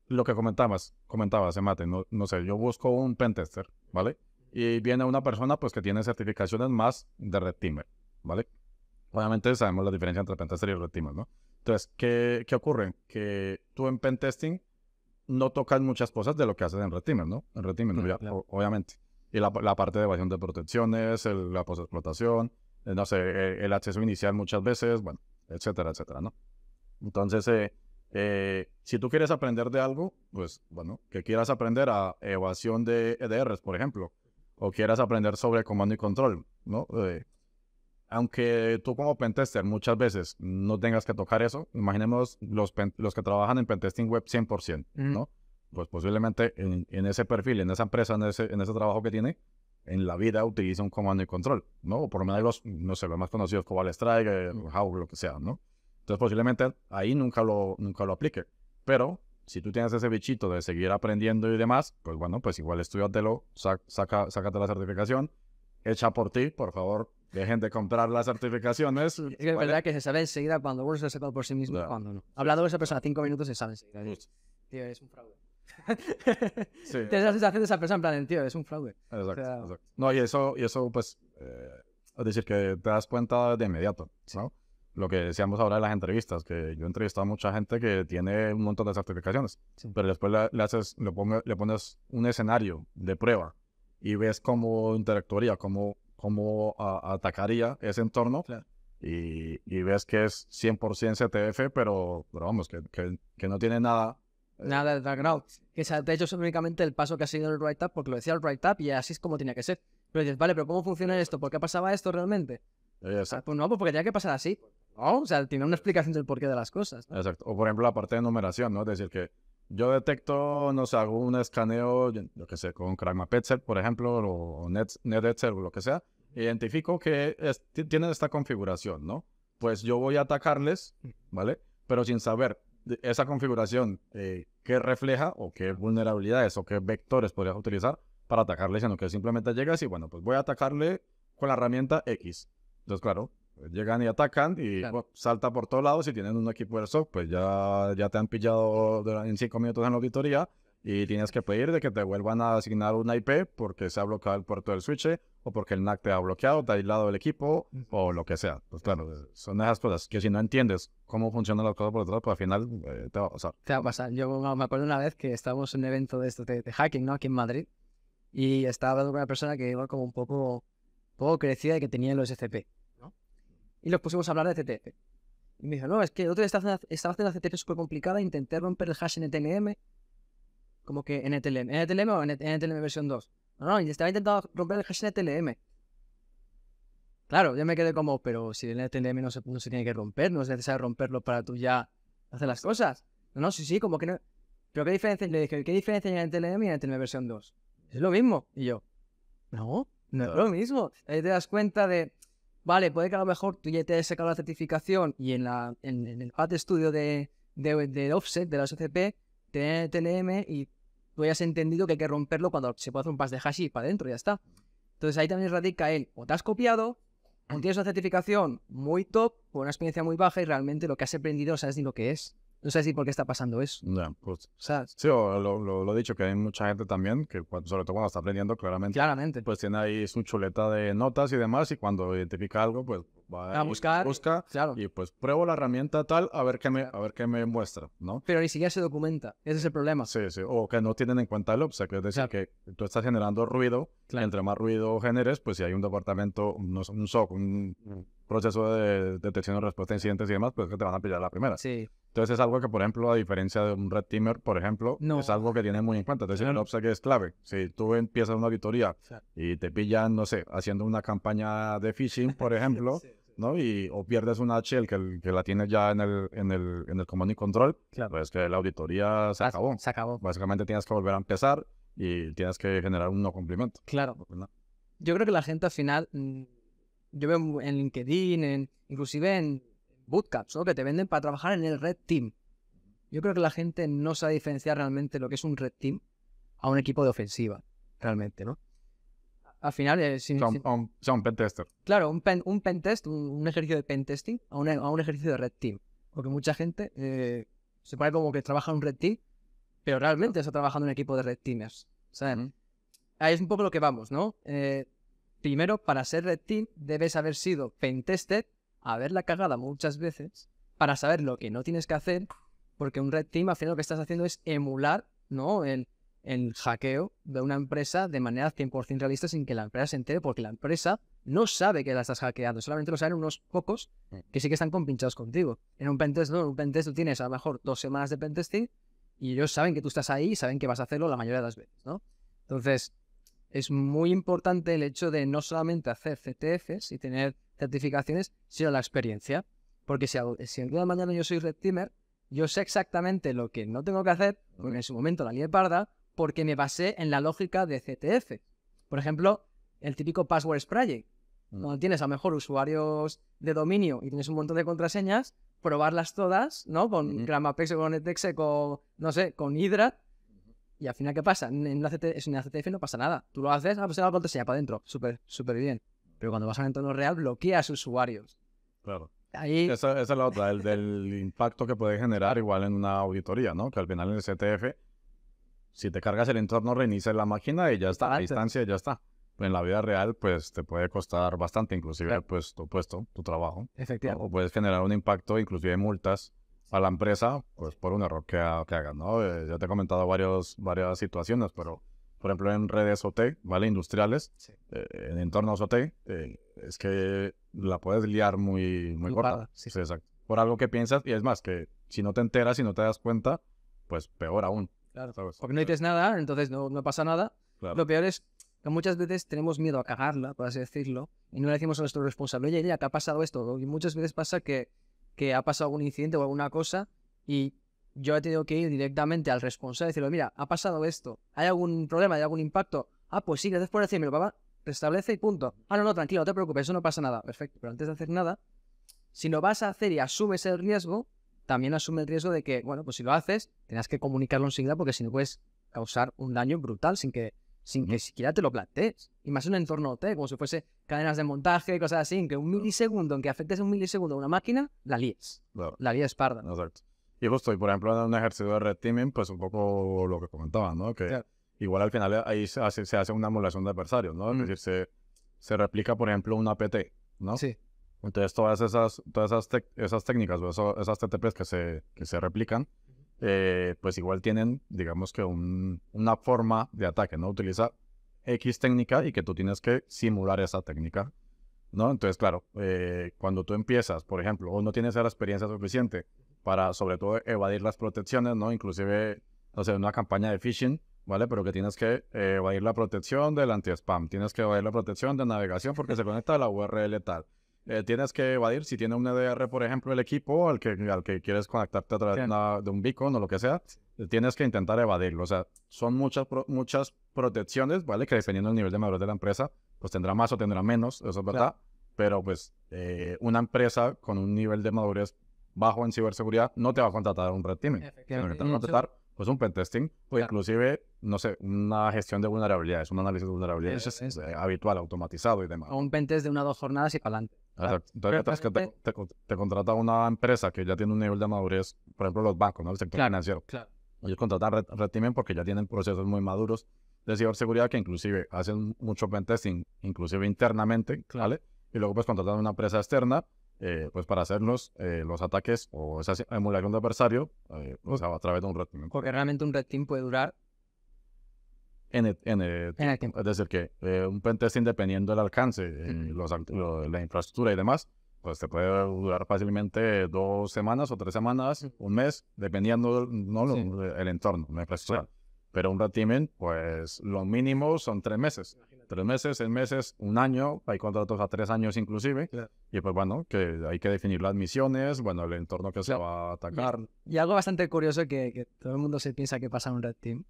Lo que comentabas, comentabas, eh, Mate, no, no sé, yo busco un pentester, ¿vale? Y viene una persona pues que tiene certificaciones más de Red Teamer, ¿vale? Obviamente sabemos la diferencia entre pentester y retimer, ¿no? Entonces, ¿qué, ¿qué, ocurre? Que tú en pentesting no tocas muchas cosas de lo que haces en retimer, ¿no? En retimer, obviamente. Y la, la, parte de evasión de protecciones, el, la postexplotación, eh, no sé, eh, el, acceso inicial muchas veces, bueno, etcétera, etcétera, ¿no? Entonces, eh, si tú quieres aprender de algo, pues bueno, que quieras aprender a evasión de EDRs, por ejemplo, o quieras aprender sobre comando y control, ¿no? aunque tú como pentester muchas veces no tengas que tocar eso, imaginemos los, los que trabajan en pentesting web 100%, ¿no? Pues posiblemente en, ese perfil, en esa empresa, en ese, en ese trabajo que tiene, en la vida utiliza un comando y control, ¿no? O por lo menos los, no sé, los más conocidos, como Strike, o eh, lo que sea, ¿no? Entonces posiblemente ahí nunca lo, nunca lo aplique. Pero si tú tienes ese bichito de seguir aprendiendo y demás, pues bueno, pues igual estudiatelo, sac, saca, sácate la certificación, echa por ti, por favor, gente de comprar las certificaciones. Es, que verdad que se sabe enseguida cuando uno se sepa por sí mismo y cuando no. Hablando de esa persona cinco minutos se sabe enseguida. Mm. Tío, tío un fraude. sí. Tienes la sensación de esa persona en plan, tío, es un fraude. Exacto, No, y eso, y eso pues, eh, es decir, que te das cuenta de inmediato, Lo que decíamos ahora en las entrevistas, que yo he entrevistado a mucha gente que tiene un montón de certificaciones, pero después haces, le, le pones un escenario de prueba y ves cómo interactuaría, cómo cómo atacaría ese entorno. Y, ves que es 100% CTF, pero, vamos, que, que, no tiene nada. Eh, nada de background. Que de hecho es únicamente el paso que ha sido el write up, porque lo decía el write up y así es como tenía que ser. Pero dices, vale, pero ¿cómo funciona esto? ¿Por qué pasaba esto realmente? Exacto. Ah, pues no, pues porque tenía que pasar así. o sea, tiene una explicación del porqué de las cosas. Exacto. O por ejemplo, la parte de numeración, ¿no? Es decir, que yo detecto, no sé, hago un escaneo, yo que sé, con Petset, por ejemplo, o Net, o lo que sea, identifico que tienen esta configuración, ¿no? Pues yo voy a atacarles, ¿vale? Pero sin saber esa configuración, eh, qué refleja o qué vulnerabilidades o qué vectores podría utilizar para atacarles, sino que simplemente llegas y, bueno, pues voy a atacarle con la herramienta X. Entonces, claro, Llegan y atacan y salta por todos lados. y tienen un equipo de SOC, pues ya, ya te han pillado en cinco minutos en la auditoría y tienes que pedir de que te vuelvan a asignar una IP porque se ha bloqueado el puerto del switch o porque el NAC te ha bloqueado, te ha aislado el equipo o lo que sea. Pues claro, eh, son esas cosas que si no entiendes cómo funcionan las cosas por detrás, pues al final eh, te va a pasar. Te va a pasar. Yo me acuerdo una vez que estábamos en un evento de, esto, de, hacking, ¿no? Aquí en Madrid y estaba hablando con una persona que iba como un poco, poco crecida y que tenía el SCP y los pusimos a hablar de ctf Y me dijo, no, es que el otro día estaba haciendo la ctf súper complicada, intenté romper el hash en NTLM, como que en NTLM, NTLM o en NTLM versión 2. No, no, estaba intentando romper el hash en NTLM. Claro, yo me quedé como, pero si el NTLM no se, tiene que romper, no es necesario romperlo para tú ya hacer las cosas. No, no, sí, sí, como que no. Pero ¿qué diferencia? Le dije, ¿qué diferencia hay en NTLM y en NTLM versión 2? Es lo mismo. Y yo, no, no, no. es lo mismo. Ahí te das cuenta de vale, puede que a lo mejor tú ya te hayas sacado la certificación y en, la, en, el pad Studio estudio de, de, de, offset, de la SOCP, tener y tú hayas entendido que hay que romperlo cuando se puede hacer un pas de hash y para adentro, ya está. Entonces ahí también radica el o te has copiado, o tienes una certificación muy top, con una experiencia muy baja y realmente lo que has aprendido sabes ni lo que es no sé si por qué está pasando eso. Pues, sí, o lo, he dicho, que hay mucha gente también, que sobre todo cuando está aprendiendo, claramente. Claramente. Pues tiene ahí su chuleta de notas y demás, y cuando identifica algo, pues va a buscar. Busca, claro. Y pues pruebo la herramienta tal, a ver qué me, a ver qué me muestra, ¿no? Pero ni siquiera se documenta, ese es el problema. Sí, sí, o que no tienen en cuenta el sea, es decir, que tú estás generando ruido, claro. entre más ruido generes, pues si hay un departamento, un, un SOC, un proceso de detección de respuesta a incidentes y demás, pues que te van a pillar la primera. Sí. Entonces es algo que, por ejemplo, a diferencia de un red teamer, por ejemplo, es algo que tiene muy en cuenta. Entonces el que es clave. Si tú empiezas una auditoría y te pillan, no sé, haciendo una campaña de phishing, por ejemplo, ¿no? Y, o pierdes una HL que, que la tienes ya en el, en el, en el command y control, claro. pues que la auditoría se acabó. Se acabó. Básicamente tienes que volver a empezar y tienes que generar un no cumplimiento. Claro. Pues, Yo creo que la gente al final mm, yo veo en LinkedIn, en, inclusive en bootcamps, ¿no? que te venden para trabajar en el red team. Yo creo que la gente no sabe diferenciar realmente lo que es un red team a un equipo de ofensiva, realmente, ¿no? Al final, eh, son, Un, pentester. Claro, un, pen, un pentest, un, ejercicio de pentesting a un, a un ejercicio de red team. Porque mucha gente eh, se pone como que trabaja en un red team, pero realmente está trabajando en un equipo de red teamers. Saben, Ahí es un poco lo que vamos, ¿no? Eh, Primero, para ser red team debes haber sido pentested, haberla cagada muchas veces, para saber lo que no tienes que hacer, porque un red team al final lo que estás haciendo es emular ¿no? el, el hackeo de una empresa de manera 100% realista sin que la empresa se entere, porque la empresa no sabe que la estás hackeando, solamente lo saben unos pocos mm. que sí que están compinchados contigo. En un pentest no, un pentest tú tienes a lo mejor dos semanas de pentesting y ellos saben que tú estás ahí y saben que vas a hacerlo la mayoría de las veces, ¿no? Entonces, es muy importante el hecho de no solamente hacer CTFs y tener certificaciones, sino la experiencia. Porque si, si el día de mañana yo soy red teamer, yo sé exactamente lo que no tengo que hacer, porque en su momento la lié parda, porque me basé en la lógica de CTF. Por ejemplo, el típico password spray. Mm. Cuando tienes a lo mejor usuarios de dominio y tienes un montón de contraseñas, probarlas todas, ¿no? Con con Netexe, con, no sé, con Hydra, y al final, ¿qué pasa? En una, CTF, no pasa nada. Tú lo haces, ah, pues la contraseña para adentro. Súper, súper bien. Pero cuando vas al entorno real, bloqueas usuarios. Claro. Ahí... Esa, es la otra, el del impacto que puede generar igual en una auditoría, ¿no? Que al final en el CTF, si te cargas el entorno, reinicia la máquina y ya está, a distancia ya está. En la vida real, pues te puede costar bastante, inclusive, pues tu puesto, tu trabajo. Efectivamente. O puedes generar un impacto, inclusive multas, a la empresa, pues por un error que, haga ¿no? Eh, ya te he comentado varios, varias situaciones, pero por ejemplo en redes OT, ¿vale? Industriales, eh, en entornos OT, eh, es que la puedes liar muy, muy Sí. Por algo que piensas, y es más, que si no te enteras y no te das cuenta, pues peor aún. Claro, porque no dices nada, entonces no, pasa nada. Lo peor es que muchas veces tenemos miedo a cagarla, por así decirlo, y no le decimos a nuestro responsable, oye, ya, ¿qué ha pasado esto. Y muchas veces pasa que que ha pasado algún incidente o alguna cosa y yo he tenido que ir directamente al responsable y decirle, mira, ha pasado esto, ¿hay algún problema, hay algún impacto? Ah, pues sí, gracias por decírmelo, papá, restablece y punto. Ah, no, no, tranquilo, no te preocupes, eso no pasa nada. Perfecto, pero antes de hacer nada, si lo vas a hacer y asumes el riesgo, también asume el riesgo de que, bueno, pues si lo haces, tendrás que comunicarlo enseguida porque si no puedes causar un daño brutal sin que sin que siquiera te lo plantees. Y más en un entorno T, como si fuese cadenas de montaje, cosas así, en que un milisegundo, en que afectes un milisegundo a una máquina, la líes. La líes parda. Exacto. Y justo, y por ejemplo, en un ejercicio de red teaming, pues un poco lo que comentaba, ¿no? Que igual al final eh, ahí se hace, una emulación de adversarios, ¿no? Es mm. decir, se, se, replica, por ejemplo, un APT, ¿no? Sí. Entonces, todas esas, todas esas, esas técnicas o esas, esas TTPs que se, que se replican, eh, pues igual tienen, digamos que una forma de ataque, ¿no? Utiliza X técnica y que tú tienes que simular esa técnica, ¿no? Entonces, claro, eh, cuando tú empiezas, por ejemplo, o no tienes la experiencia suficiente para, sobre todo, evadir las protecciones, ¿no? Inclusive, o sea, una campaña de phishing, ¿vale? Pero que tienes que eh, evadir la protección del anti-spam, tienes que evadir la protección de navegación porque se conecta a la URL tal. Eh, tienes que evadir. Si tiene un EDR, por ejemplo, el equipo al que, al que quieres conectarte a través de un beacon o lo que sea, eh, tienes que intentar evadirlo. O sea, son muchas, muchas protecciones, ¿vale? Que dependiendo del nivel de madurez de la empresa, pues tendrá más o tendrá menos, eso es verdad. Pero pues eh, una empresa con un nivel de madurez bajo en ciberseguridad no te va a contratar un red teaming. Te va a contratar pues un pentesting o inclusive, no sé, una gestión de vulnerabilidades, un análisis de vulnerabilidades habitual, automatizado y demás. O un pentest de una o dos jornadas y para adelante. Entonces, ah, te, contrata una empresa que ya tiene un nivel de madurez, por ejemplo, los bancos, ¿no? el sector financiero. Claro. Ellos contratan Red Team porque ya tienen procesos muy maduros de ciberseguridad que inclusive hacen mucho pentesting, inclusive internamente, ¿vale? Y luego pues contratan una empresa externa eh, pues para hacernos eh, los ataques o esa emulación de adversario eh, o sea, a través de un red team. Porque realmente un red team puede durar en el, Es decir, que eh, un pentest independiendo del alcance, eh, los, la infraestructura y demás, pues te puede durar fácilmente dos semanas o tres semanas, un mes, dependiendo ¿no? el entorno, Pero un red team, pues lo mínimo son tres meses. Tres meses, seis meses, un año, hay contratos a tres años inclusive. Y pues bueno, que hay que definir las misiones, bueno, el entorno que se va a atacar. Y, algo bastante curioso que, que, todo el mundo se piensa que pasa en un red team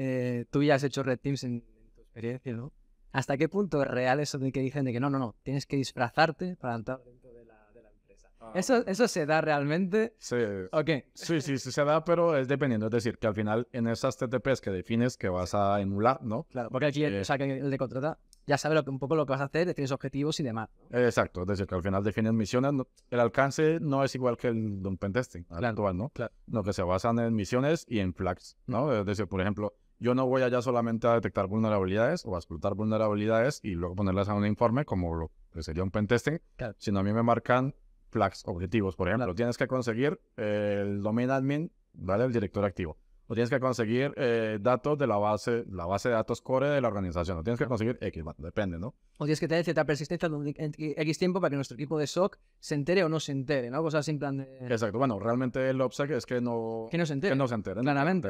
eh, tú ya has hecho Red Teams en, tu experiencia, ¿no? ¿Hasta qué punto es real eso de que dicen de que no, no, no, tienes que disfrazarte para entrar dentro de la, empresa? Ah. ¿Eso, ¿Eso se da realmente? Sí. Okay. Sí, sí, se da, pero es dependiendo. Es decir, que al final en esas TTPs que defines que vas a emular, ¿no? Claro, porque el eh, el de contrata ya sabe un poco lo que vas a hacer, defines objetivos y demás. Exacto, es decir, que al final defines misiones. el alcance no es igual que el de un pentesting actual, ¿no? Claro. Lo que se basan en misiones y en flags, ¿no? Es decir, por ejemplo, yo no voy allá solamente a detectar vulnerabilidades o a explotar vulnerabilidades y luego ponerlas a un informe como lo que sería un pentesting, sino a mí me marcan flags, objetivos. Por ejemplo, tienes que conseguir el domain admin, ¿vale? El director activo o tienes que conseguir eh, datos de la base, la base de datos core de la organización, o tienes que conseguir X, depende, ¿no? O tienes que tener cierta persistencia en X tiempo para que nuestro equipo de SOC se entere o no se entere, ¿no? Cosas sin plan de... Exacto, bueno, realmente el OPSEC es que no... Que no se entere. Que no se entere. Claramente.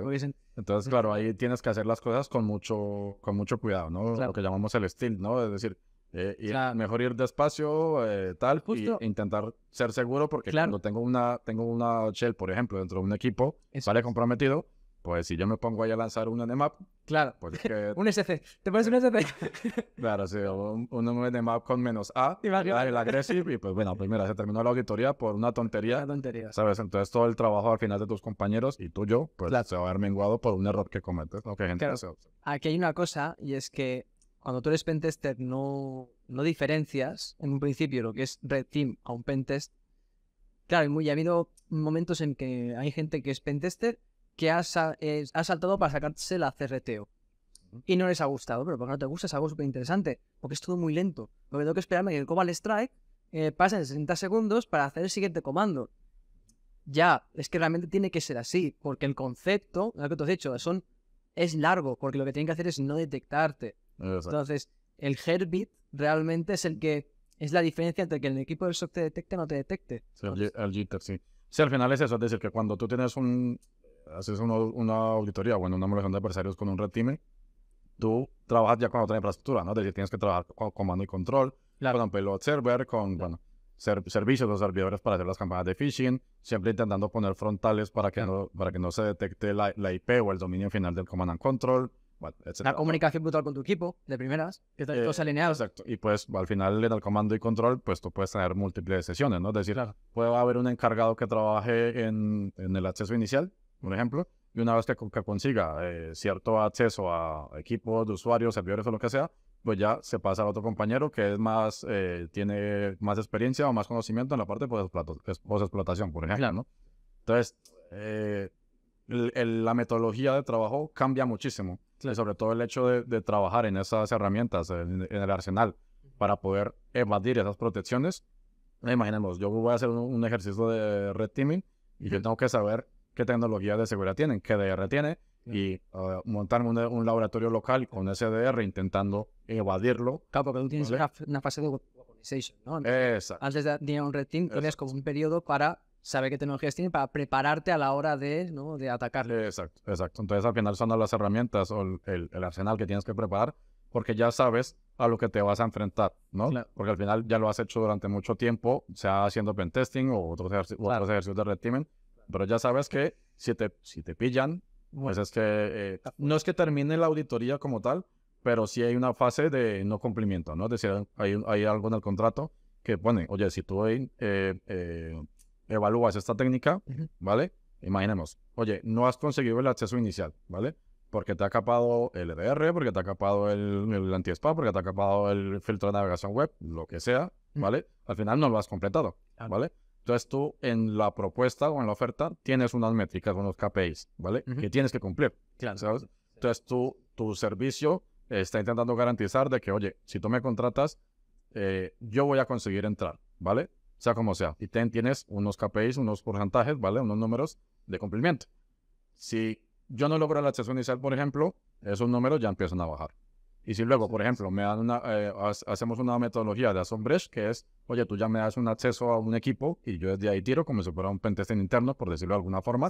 Entonces, mm, claro, mm". ahí tienes que hacer las cosas con mucho, con mucho cuidado, ¿no? Claro. Lo que llamamos el steal, ¿no? Es decir, eh, Mejor ir despacio, eh, tal, Justo. intentar ser seguro, porque cuando tengo una, tengo una shell, por ejemplo, dentro de un equipo, vale comprometido, pues si yo me pongo ahí a lanzar un NMAP. Claro. Pues un SC. ¿Te pones un SC? claro, sí. Un, NMAP con menos A. El agresivo. Y pues bueno, pues se terminó la auditoría por una tontería. tontería. ¿Sabes? Entonces todo el trabajo al final de tus compañeros y tuyo, pues se va a haber menguado por un error que cometes. gente Aquí hay una cosa y es que cuando tú eres pentester no, no diferencias en un principio lo que es red team a un pentest. Claro, y muy, ha habido momentos en que hay gente que es pentester que eh, ha, saltado para sacarse la CRTO. Y no les ha gustado, pero porque no te gusta es algo súper interesante, porque es todo muy lento. Lo que tengo que esperarme que el Cobalt Strike eh, pase en 60 segundos para hacer el siguiente comando. Ya, es que realmente tiene que ser así, porque el concepto, lo que tú has dicho, son, es largo, porque lo que tienen que hacer es no detectarte. Entonces, el Herbit realmente es el que es la diferencia entre que el equipo del SOC te detecte o no te detecte. Sí, el, jitter, sí. Sí, al final es eso, es decir, que cuando tú tienes un, haces una, auditoría, bueno, una homologación de adversarios con un red team tú trabajas ya con otra infraestructura, ¿no? Es decir, tienes que trabajar con comando y control, claro. un payload server, con, bueno, ser, servicios o servidores para hacer las campañas de phishing, siempre intentando poner frontales para que, no, para que no se detecte la, la, IP o el dominio final del command and control, etc. La comunicación brutal con tu equipo, de primeras, que están eh, todos alineados. Exacto, y pues al final en el comando y control, pues tú puedes tener múltiples sesiones, ¿no? Es decir, puede haber un encargado que trabaje en, en el acceso inicial, un ejemplo, y una vez que, consiga eh, cierto acceso a equipos de usuarios, servidores o lo que sea, pues ya se pasa al otro compañero que es más, eh, tiene más experiencia o más conocimiento en la parte de explotación por ejemplo, ¿no? Entonces, eh, la metodología de trabajo cambia muchísimo, sobre todo el hecho de, trabajar en esas herramientas, en, el arsenal, para poder evadir esas protecciones. Imaginemos, yo voy a hacer un, un ejercicio de red teaming y yo tengo que saber qué tecnología de seguridad tienen, qué DR tiene, y ah, montar un, laboratorio local con ese DR intentando evadirlo. Claro, porque tú tienes una, fase de weaponization, ¿no? Antes, antes de tener un red team, tienes como un periodo para saber qué tecnologías tienen para prepararte a la hora de, ¿no? de atacarle. Exacto, exacto. Entonces al final son las herramientas o el, arsenal que tienes que preparar porque ya sabes a lo que te vas a enfrentar, ¿no? Porque al final ya lo has hecho durante mucho tiempo, sea haciendo pentesting o otros, otros ejercicios de red teaming, pero ya sabes que si te, si te pillan, pues es que eh, no es que termine la auditoría como tal, pero sí hay una fase de no cumplimiento, ¿no? Es decir, hay, hay algo en el contrato que pone, oye, si tú eh, eh, evalúas esta técnica, ¿vale? Imaginemos, oye, no has conseguido el acceso inicial, ¿vale? Porque te ha capado el EDR, porque te ha capado el, el anti porque te ha capado el filtro de navegación web, lo que sea, ¿vale? Al final no lo has completado, ¿vale? Entonces tú en la propuesta o en la oferta tienes unas métricas, unos KPIs, ¿vale? Que tienes que cumplir. Entonces tú, tu servicio está intentando garantizar de que, oye, si tú me contratas, eh, yo voy a conseguir entrar, ¿vale? Sea como sea. Y ten, tienes unos KPIs, unos porcentajes, ¿vale? Unos números de cumplimiento. Si yo no logro la acceso inicial, por ejemplo, esos números ya empiezan a bajar. Y si luego, por ejemplo, me dan una, eh, hacemos una metodología de asombres que es, oye, tú ya me das un acceso a un equipo y yo desde ahí tiro como si fuera un pentesting interno, por decirlo de alguna forma,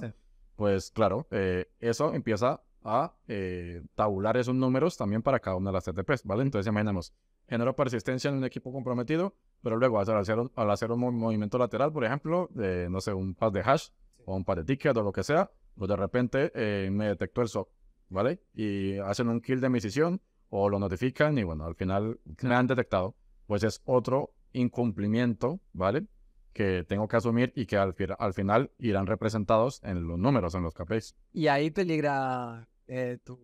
pues claro, eh, eso empieza a eh, tabular esos números también para cada una de las e TTPs, ¿vale? Entonces imaginemos, genero persistencia en un equipo comprometido, pero luego al hacer, al hacer un movimiento lateral, por ejemplo, de, no sé, un pas de hash o un par de ticket o lo que sea, pues de repente me detectó el SOC, ¿vale? Y hacen un kill de mi sesión o lo notifican y bueno, al final me han detectado, pues es otro incumplimiento, ¿vale? Que tengo que asumir y que al, final irán representados en los números, en los KPIs. Y ahí peligra eh, tu,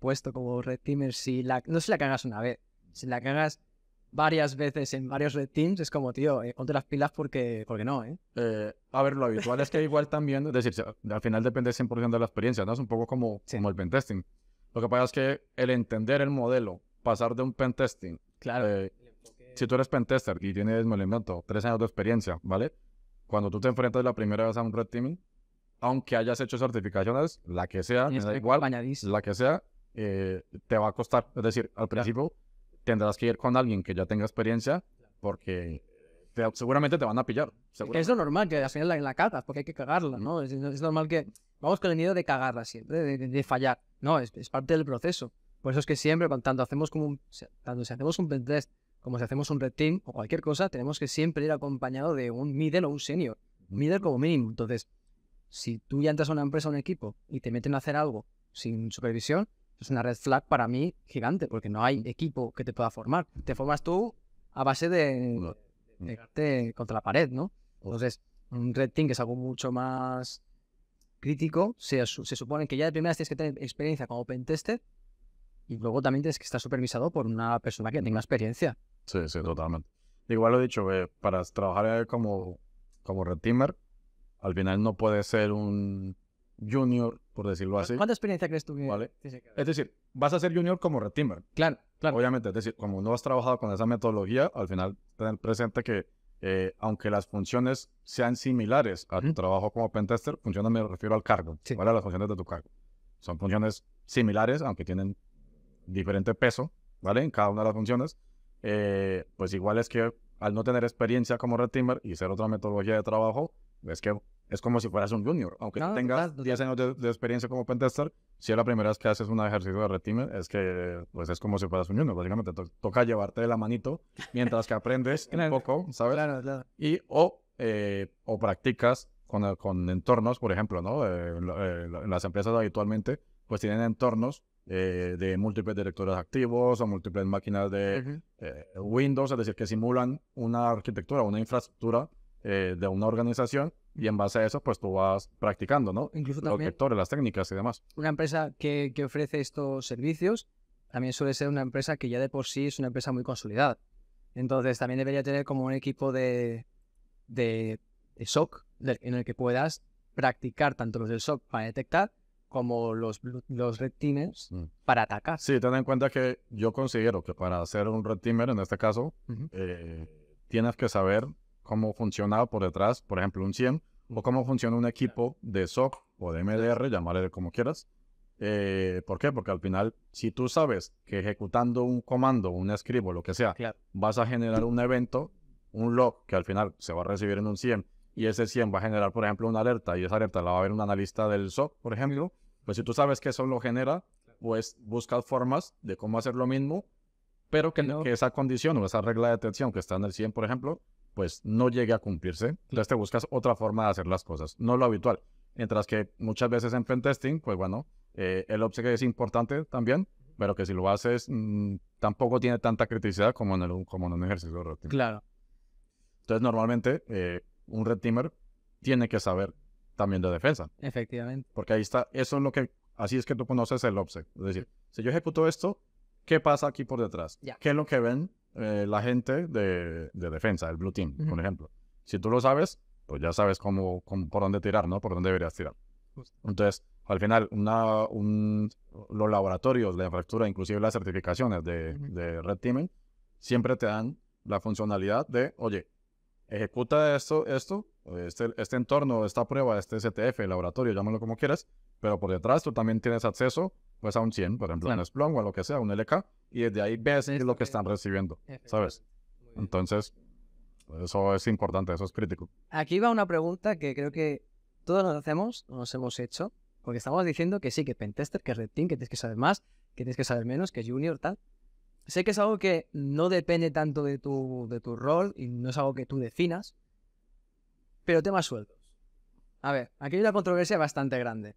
puesto como red teamer si la, no si la cagas una vez, si la cagas varias veces en varios red teams, es como, tío, eh, ponte las pilas porque, porque no, ¿eh? ¿eh? A ver, lo habitual es que igual también, es decir, al final depende 100% de la experiencia, ¿no? Es un poco como, como el pentesting. Lo que pasa es que el entender el modelo, pasar de un pentesting. Claro. Eh, si tú eres pentester y tienes, me lo tres años de experiencia, ¿vale? Cuando tú te enfrentas la primera vez a un red teaming, aunque hayas hecho certificaciones, la que sea, da igual, la que sea, eh, te va a costar. Es decir, al principio tendrás que ir con alguien que ya tenga experiencia, porque seguramente te van a pillar. Es lo normal, que al final la, la cagas, porque hay que cagarla, ¿no? Es, normal que vamos con el miedo de cagarla siempre, de, fallar. No, es, parte del proceso. Por eso es que siempre, tanto hacemos como un, si hacemos un pentest como si hacemos un red team o cualquier cosa, tenemos que siempre ir acompañado de un middle o un senior. Middle como mínimo. Entonces, si tú ya entras a una empresa o un equipo y te meten a hacer algo sin supervisión, es una red flag para mí gigante, porque no hay equipo que te pueda formar. Te formas tú a base de, Mm. pegarte contra la pared, ¿no? Oh. Entonces, un red team que es algo mucho más crítico, se, se supone que ya de primeras tienes que tener experiencia como pentester y luego también tienes que estar supervisado por una persona que tenga experiencia. Sí, sí, totalmente. Igual lo he dicho, eh, para trabajar eh, como, como red teamer, al final no puedes ser un junior, por decirlo así. ¿Cuánta experiencia crees tú que ¿Vale? Es decir, vas a ser junior como teamer. Claro, claro. Obviamente, es decir, como no has trabajado con esa metodología, al final tener presente que eh, aunque las funciones sean similares a tu trabajo como pentester, funciones me refiero al cargo, sí. A Las funciones de tu cargo. Son funciones similares, aunque tienen diferente peso, ¿vale? En cada una de las funciones. Eh, pues igual es que al no tener experiencia como Red Teamer y ser otra metodología de trabajo, es que es como si fueras un junior. Aunque tengas 10 años de, experiencia como pentester, si es la primera vez que haces un ejercicio de retime, es que pues es como si fueras un junior. Básicamente toca llevarte de la manito mientras que aprendes un poco, ¿sabes? Claro, claro. Y o, eh, o practicas con, eh, con, entornos, por ejemplo, ¿no? Eh, las empresas habitualmente pues tienen entornos de múltiples directores activos o múltiples máquinas de Windows, es decir, que simulan una arquitectura, una infraestructura de una organización y en base a eso, pues tú vas practicando, ¿no? Incluso Los las técnicas y demás. Una empresa que, que ofrece estos servicios también suele ser una empresa que ya de por sí es una empresa muy consolidada. Entonces también debería tener como un equipo de, de, SOC en el que puedas practicar tanto los del SOC para detectar como los, los red mm. para atacar. Sí, ten en cuenta que yo considero que para ser un red en este caso, eh, tienes que saber cómo funcionaba por detrás, por ejemplo, un 100, o cómo funciona un equipo de SOC o de MDR, llamarle como quieras. Eh, ¿Por qué? Porque al final, si tú sabes que ejecutando un comando, un script o lo que sea, vas a generar un evento, un log que al final se va a recibir en un 100 y ese 100 va a generar, por ejemplo, una alerta y esa alerta la va a ver un analista del SOC, por ejemplo, pues si tú sabes que eso lo genera, pues buscas formas de cómo hacer lo mismo, pero que, que esa condición o esa regla de detección que está en el 100, por ejemplo, pues no llegue a cumplirse. Entonces te buscas otra forma de hacer las cosas, no lo habitual. Mientras que muchas veces en pentesting, pues bueno, eh, el que es importante también, pero que si lo haces mm, tampoco tiene tanta criticidad como en, el, como en un ejercicio de red Claro. Entonces normalmente eh, un red teamer tiene que saber también de defensa. Efectivamente. Porque ahí está, eso es lo que, así es que tú conoces el offset, Es decir, si yo ejecuto esto, ¿qué pasa aquí por detrás? ¿Qué es lo que ven eh, la gente de, defensa, el blue team, por ejemplo. Si tú lo sabes, pues ya sabes cómo, por dónde tirar, ¿no? Por dónde deberías tirar. Entonces, al final, los laboratorios la infraestructura, inclusive las certificaciones de, Red Teaming, siempre te dan la funcionalidad de, oye, ejecuta esto, esto, este, este entorno, esta prueba, este STF, laboratorio, llámalo como quieras, pero por detrás tú también tienes acceso pues a un 100, por ejemplo, claro. un Splunk o lo que sea, un LK, y desde ahí ves lo que están recibiendo, ¿sabes? Entonces, eso es importante, eso es crítico. Aquí va una pregunta que creo que todos nos hacemos, nos hemos hecho, porque estamos diciendo que sí, que pentester, que red team, que tienes que saber más, que tienes que saber menos, que junior, tal. Sé que es algo que no depende tanto de tu, de tu rol y no es algo que tú definas, pero temas sueltos. A ver, aquí hay una controversia bastante grande.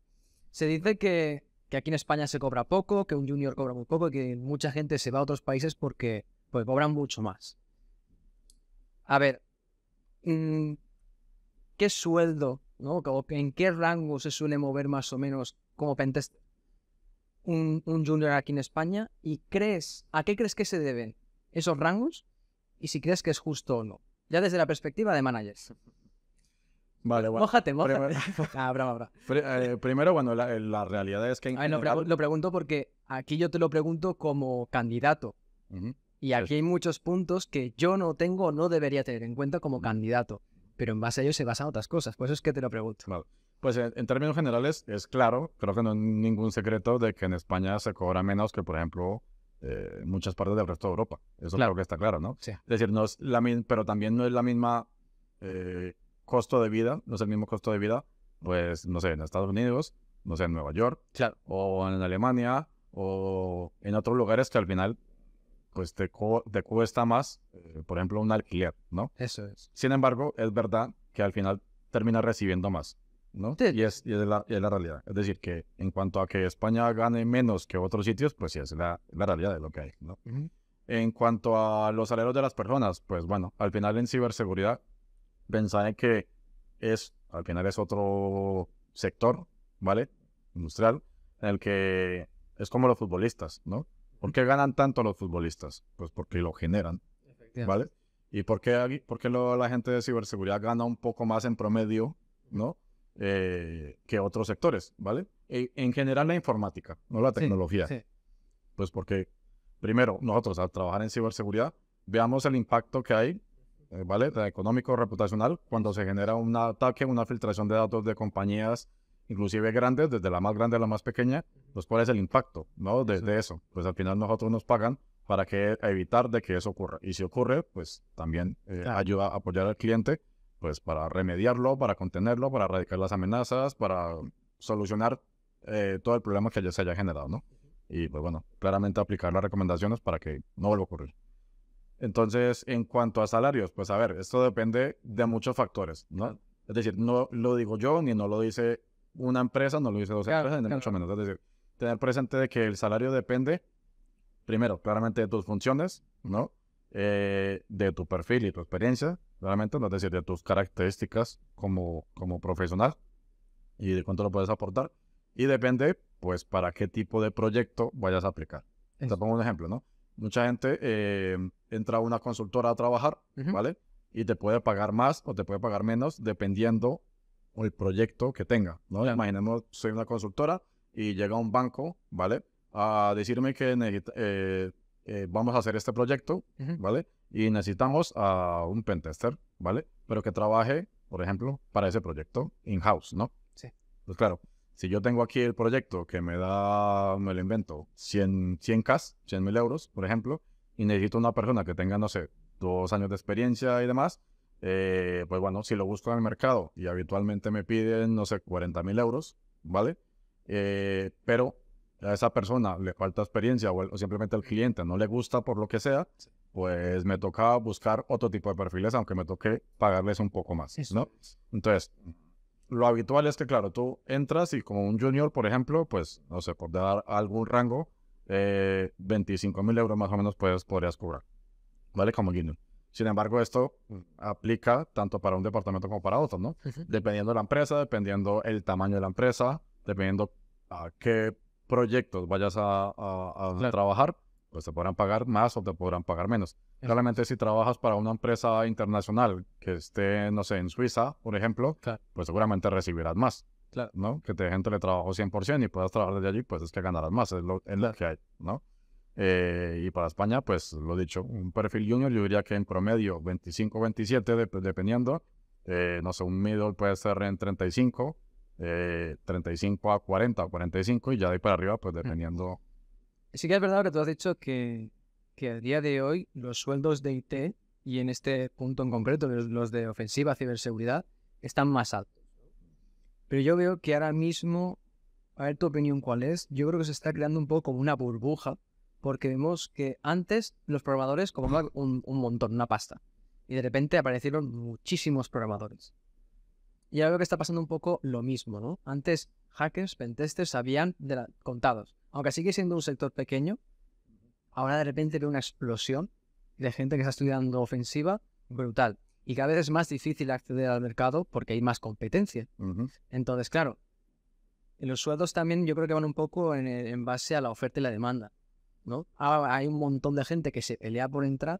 Se dice que que aquí en España se cobra poco, que un junior cobra muy poco y que mucha gente se va a otros países porque pues, cobran mucho más. A ver, mm, ¿qué sueldo, ¿no? en qué rango se suele mover más o menos como un, un junior aquí en España? ¿Y crees, a qué crees que se deben esos rangos? Y si crees que es justo o no. Ya desde la perspectiva de managers. Vale, bueno. Mójate, mójate. primero, bueno, la, realidad es que... lo pregunto porque aquí yo te lo pregunto como candidato. Y aquí hay muchos puntos que yo no tengo o no debería tener en cuenta como candidato. Pero en base a ello se basan otras cosas. Por eso es que te lo pregunto. Pues en, términos generales es claro, creo que no es ningún secreto de que en España se cobra menos que, por ejemplo, eh, muchas partes del resto de Europa. Eso creo que está claro, ¿no? Sí. Es decir, no es la pero también no es la misma... Eh, costo de vida, no es el mismo costo de vida, pues, no sé, en Estados Unidos, no sé, en Nueva York, o en Alemania, o en otros lugares que al final, pues, te, cuesta más, eh, por ejemplo, un alquiler, ¿no? Eso es. Sin embargo, es verdad que al final termina recibiendo más. ¿no? Y, es, la, realidad. Es decir, que en cuanto a que España gane menos que otros sitios, pues sí, es la, realidad de lo que hay. ¿no? En cuanto a los salarios de las personas, pues bueno, al final en ciberseguridad pensar en que es, al final es otro sector, ¿vale? Industrial, en el que es como los futbolistas, ¿no? ¿Por qué ganan tanto los futbolistas? Pues porque lo generan, ¿vale? ¿Y por qué, por qué la gente de ciberseguridad gana un poco más en promedio, ¿no? Eh, que otros sectores, ¿vale? E, en general la informática, no la tecnología. Pues porque, primero, nosotros al trabajar en ciberseguridad, veamos el impacto que hay eh, ¿vale? Económico, reputacional, cuando se genera un ataque, una filtración de datos de compañías, inclusive grandes, desde la más grande a la más pequeña, pues, cuál es el impacto, ¿no? Desde eso, pues al final nosotros nos pagan para que evitar de que eso ocurra. Y si ocurre, pues también eh, ayuda a apoyar al cliente, pues para remediarlo, para contenerlo, para erradicar las amenazas, para solucionar eh, todo el problema que ya se haya generado, ¿no? Y pues bueno, claramente aplicar las recomendaciones para que no vuelva a ocurrir. Entonces, en cuanto a salarios, pues a ver, esto depende de muchos factores, ¿no? Es decir, no lo digo yo, ni no lo dice una empresa, no lo dice dos empresas, ni mucho menos. Es decir, tener presente de que el salario depende, primero, claramente de tus funciones, ¿no? Eh, de tu perfil y tu experiencia, claramente, ¿no? es decir, de tus características como, como profesional y de cuánto lo puedes aportar. Y depende, pues, para qué tipo de proyecto vayas a aplicar. Te pongo un ejemplo, ¿no? Mucha gente... Eh, entra una consultora a trabajar, ¿vale? Y te puede pagar más o te puede pagar menos dependiendo el proyecto que tenga, ¿no? Imaginemos, soy una consultora y llega un banco, ¿vale? A decirme que eh, eh, vamos a hacer este proyecto, ¿vale? Y necesitamos a un pentester, ¿vale? Pero que trabaje, por ejemplo, para ese proyecto in-house, ¿no? Sí. Pues claro, si yo tengo aquí el proyecto que me da, me lo invento, 100, 100 cas 100 mil euros, por ejemplo, y necesito una persona que tenga, no sé, dos años de experiencia y demás, eh, pues bueno, si lo busco en el mercado y habitualmente me piden, no sé, 40 mil euros, ¿vale? Eh, pero a esa persona le falta experiencia o, o, simplemente al cliente no le gusta por lo que sea, pues me toca buscar otro tipo de perfiles, aunque me toque pagarles un poco más, ¿no? Entonces, lo habitual es que, claro, tú entras y como un junior, por ejemplo, pues, no sé, por dar algún rango, eh, 25 mil euros más o menos puedes, podrías cobrar, ¿vale? Como guiño. Sin embargo, esto aplica tanto para un departamento como para otro, ¿no? Dependiendo de la empresa, dependiendo el tamaño de la empresa, dependiendo a qué proyectos vayas a, trabajar, pues te podrán pagar más o te podrán pagar menos. Realmente si trabajas para una empresa internacional que esté, no sé, en Suiza, por ejemplo, pues seguramente recibirás más. Claro. ¿no? Que te dejen trabajo 100% y puedas trabajar desde allí, pues es que ganarás más, es lo, es que hay, ¿no? Eh, y para España, pues lo dicho, un perfil junior yo diría que en promedio 25, 27, dependiendo. Eh, no sé, un middle puede ser en 35, 35 eh, a 40 o 45 y ya de ahí para arriba, pues mm. dependiendo. Sí que es verdad que tú has dicho que, que a día de hoy los sueldos de IT y en este punto en concreto los de ofensiva ciberseguridad están más altos. Pero yo veo que ahora mismo, a ver tu opinión cuál es, yo creo que se está creando un poco como una burbuja, porque vemos que antes los programadores como un, montón, una pasta, y de repente aparecieron muchísimos programadores. Y ahora veo que está pasando un poco lo mismo, ¿no? Antes hackers, pentesters, habían de contados. Aunque sigue siendo un sector pequeño, ahora de repente veo una explosión de gente que está estudiando ofensiva brutal y cada vez es más difícil acceder al mercado porque hay más competencia. Entonces, claro, los sueldos también yo creo que van un poco en, eh, base a la oferta y la demanda. ¿no? hay un montón de gente que se pelea por entrar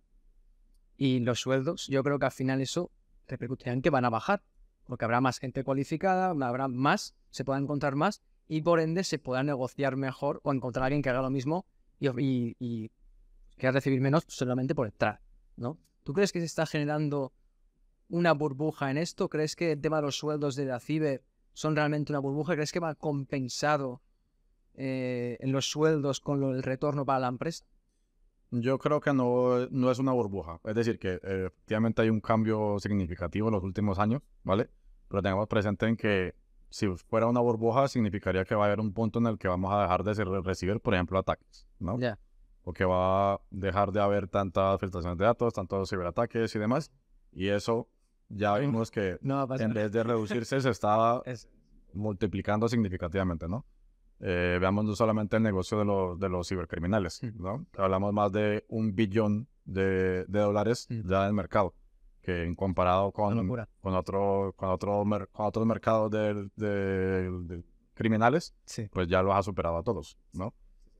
y los sueldos, yo creo que al final eso repercutirá en que van a bajar, porque habrá más gente cualificada, habrá más, se pueda encontrar más y por ende se pueda negociar mejor o encontrar a alguien que haga lo mismo y, que y recibir menos solamente por entrar. ¿no? ¿Tú crees que se está generando una burbuja en esto? ¿Crees que el tema de los sueldos de la ciber son realmente una burbuja? ¿Crees que va compensado eh, en los sueldos con el retorno para la empresa? Yo creo que no, no es una burbuja. Es decir, que eh, efectivamente hay un cambio significativo en los últimos años, ¿vale? Pero tengamos presente en que si fuera una burbuja, significaría que va a haber un punto en el que vamos a dejar de recibir, por ejemplo, ataques, ¿no? O que va a dejar de haber tantas filtraciones de datos, tantos ciberataques y demás. Y eso ya vimos que en vez de reducirse se estaba multiplicando significativamente, ¿no? Eh, veamos no solamente el negocio de, los, de los cibercriminales, ¿no? Hablamos más de un billón de, de dólares ya en el mercado, que en comparado con, con, otro, con, otro otros mercados de, criminales, sí. pues ya los ha superado a todos, ¿no?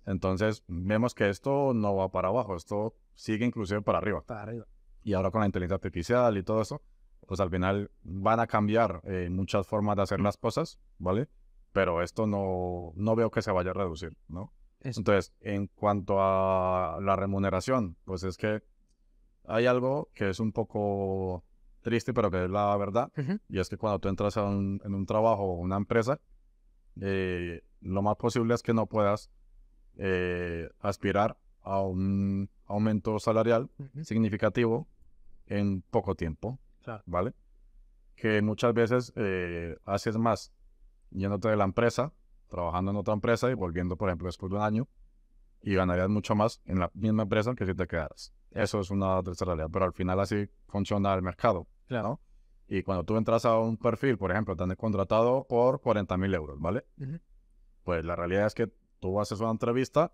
Entonces, vemos que esto no va para abajo, esto sigue inclusive para arriba. Para arriba. Y ahora con la inteligencia artificial y todo eso, pues al final van a cambiar eh, muchas formas de hacer mm. las cosas, ¿vale? Pero esto no, no veo que se vaya a reducir, ¿no? Entonces, en cuanto a la remuneración, pues es que hay algo que es un poco triste, pero que es la verdad, y es que cuando tú entras en un trabajo o una empresa, eh, lo más posible es que no puedas eh, aspirar a un aumento salarial significativo en poco tiempo, ¿Vale? Que muchas veces eh, haces más yéndote de la empresa, trabajando en otra empresa y volviendo, por ejemplo, después de un año, y ganarías mucho más en la misma empresa que si te quedaras. Eso es una tercera realidad, pero al final así funciona el mercado. Claro. Y cuando tú entras a un perfil, por ejemplo, te han contratado por 40 mil euros, ¿vale? Pues la realidad es que tú haces una entrevista,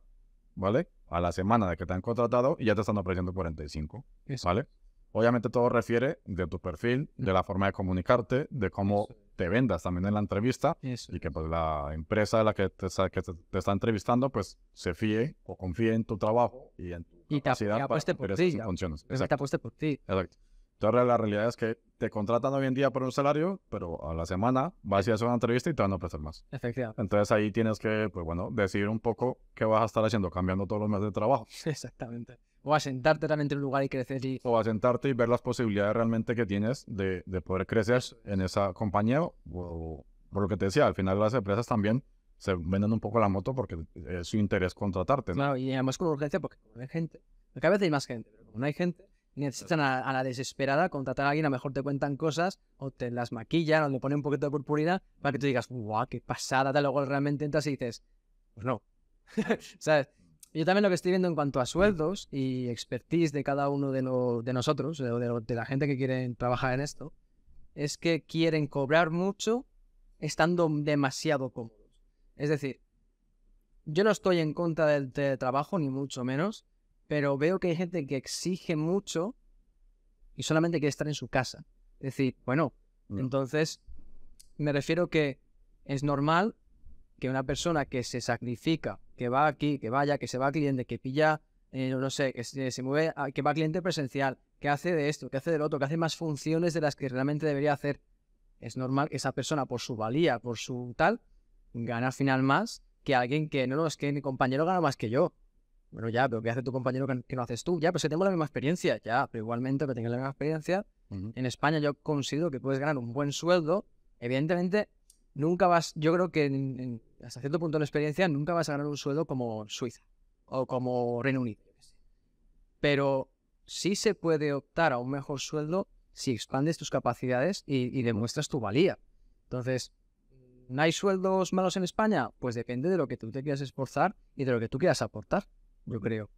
¿vale? A la semana de que te han contratado y ya te están ofreciendo 45, ¿vale? Obviamente todo refiere de tu perfil, de la forma de comunicarte, de cómo te vendas también en la entrevista y que pues la empresa de la que te, te, está entrevistando pues se fíe o confíe en tu trabajo y en tu capacidad para por ti, funciones. Te apueste por ti. Exacto. Entonces, la realidad es que te contratan hoy en día por un salario, pero a la semana vas y haces una entrevista y te van a ofrecer más. Efectivamente. Entonces ahí tienes que, pues bueno, decidir un poco qué vas a estar haciendo, cambiando todos los meses de trabajo. Exactamente. O asentarte realmente en un lugar y crecer. O asentarte y ver las posibilidades realmente que tienes de, de poder crecer en esa compañía. O, por lo que te decía, al final las empresas también se venden un poco la moto porque es su interés contratarte. Claro, y además con urgencia porque hay gente. cada vez hay más gente, pero como no hay gente, necesitan a, la desesperada contratar a alguien, a lo mejor te cuentan cosas o te las maquillan o le ponen un poquito de purpurina para que tú digas, guau, qué pasada, tal, luego realmente entras y dices, pues no. Yo también lo que estoy viendo en cuanto a sueldos y expertise de cada uno de, nosotros, de, la gente que quiere trabajar en esto, es que quieren cobrar mucho estando demasiado cómodos. Es decir, yo no estoy en contra del teletrabajo, ni mucho menos, pero veo que hay gente que exige mucho y solamente quiere estar en su casa. Es decir, bueno, mm. entonces me refiero que es normal que una persona que se sacrifica, que va aquí, que vaya, que se va al cliente, que pilla, eh, no sé, que se, mueve, ah, que va al cliente presencial, que hace de esto, que hace del otro, que hace más funciones de las que realmente debería hacer, es normal que esa persona, por su valía, por su tal, gana al final más que alguien que no, no es que mi compañero gana más que yo. Bueno, ya, pero ¿qué hace tu compañero que, no haces tú? Ya, pues si tengo la misma experiencia, ya, pero igualmente que tengas la misma experiencia, en España yo considero que puedes ganar un buen sueldo. Evidentemente, nunca vas, yo creo que hasta cierto punto en la experiencia, nunca vas a ganar un sueldo como Suiza o como Reino Unido. Pero sí se puede optar a un mejor sueldo si expandes tus capacidades y, y demuestras tu valía. Entonces, ¿no hay sueldos malos en España? Pues depende de lo que tú te quieras esforzar y de lo que tú quieras aportar yo creo.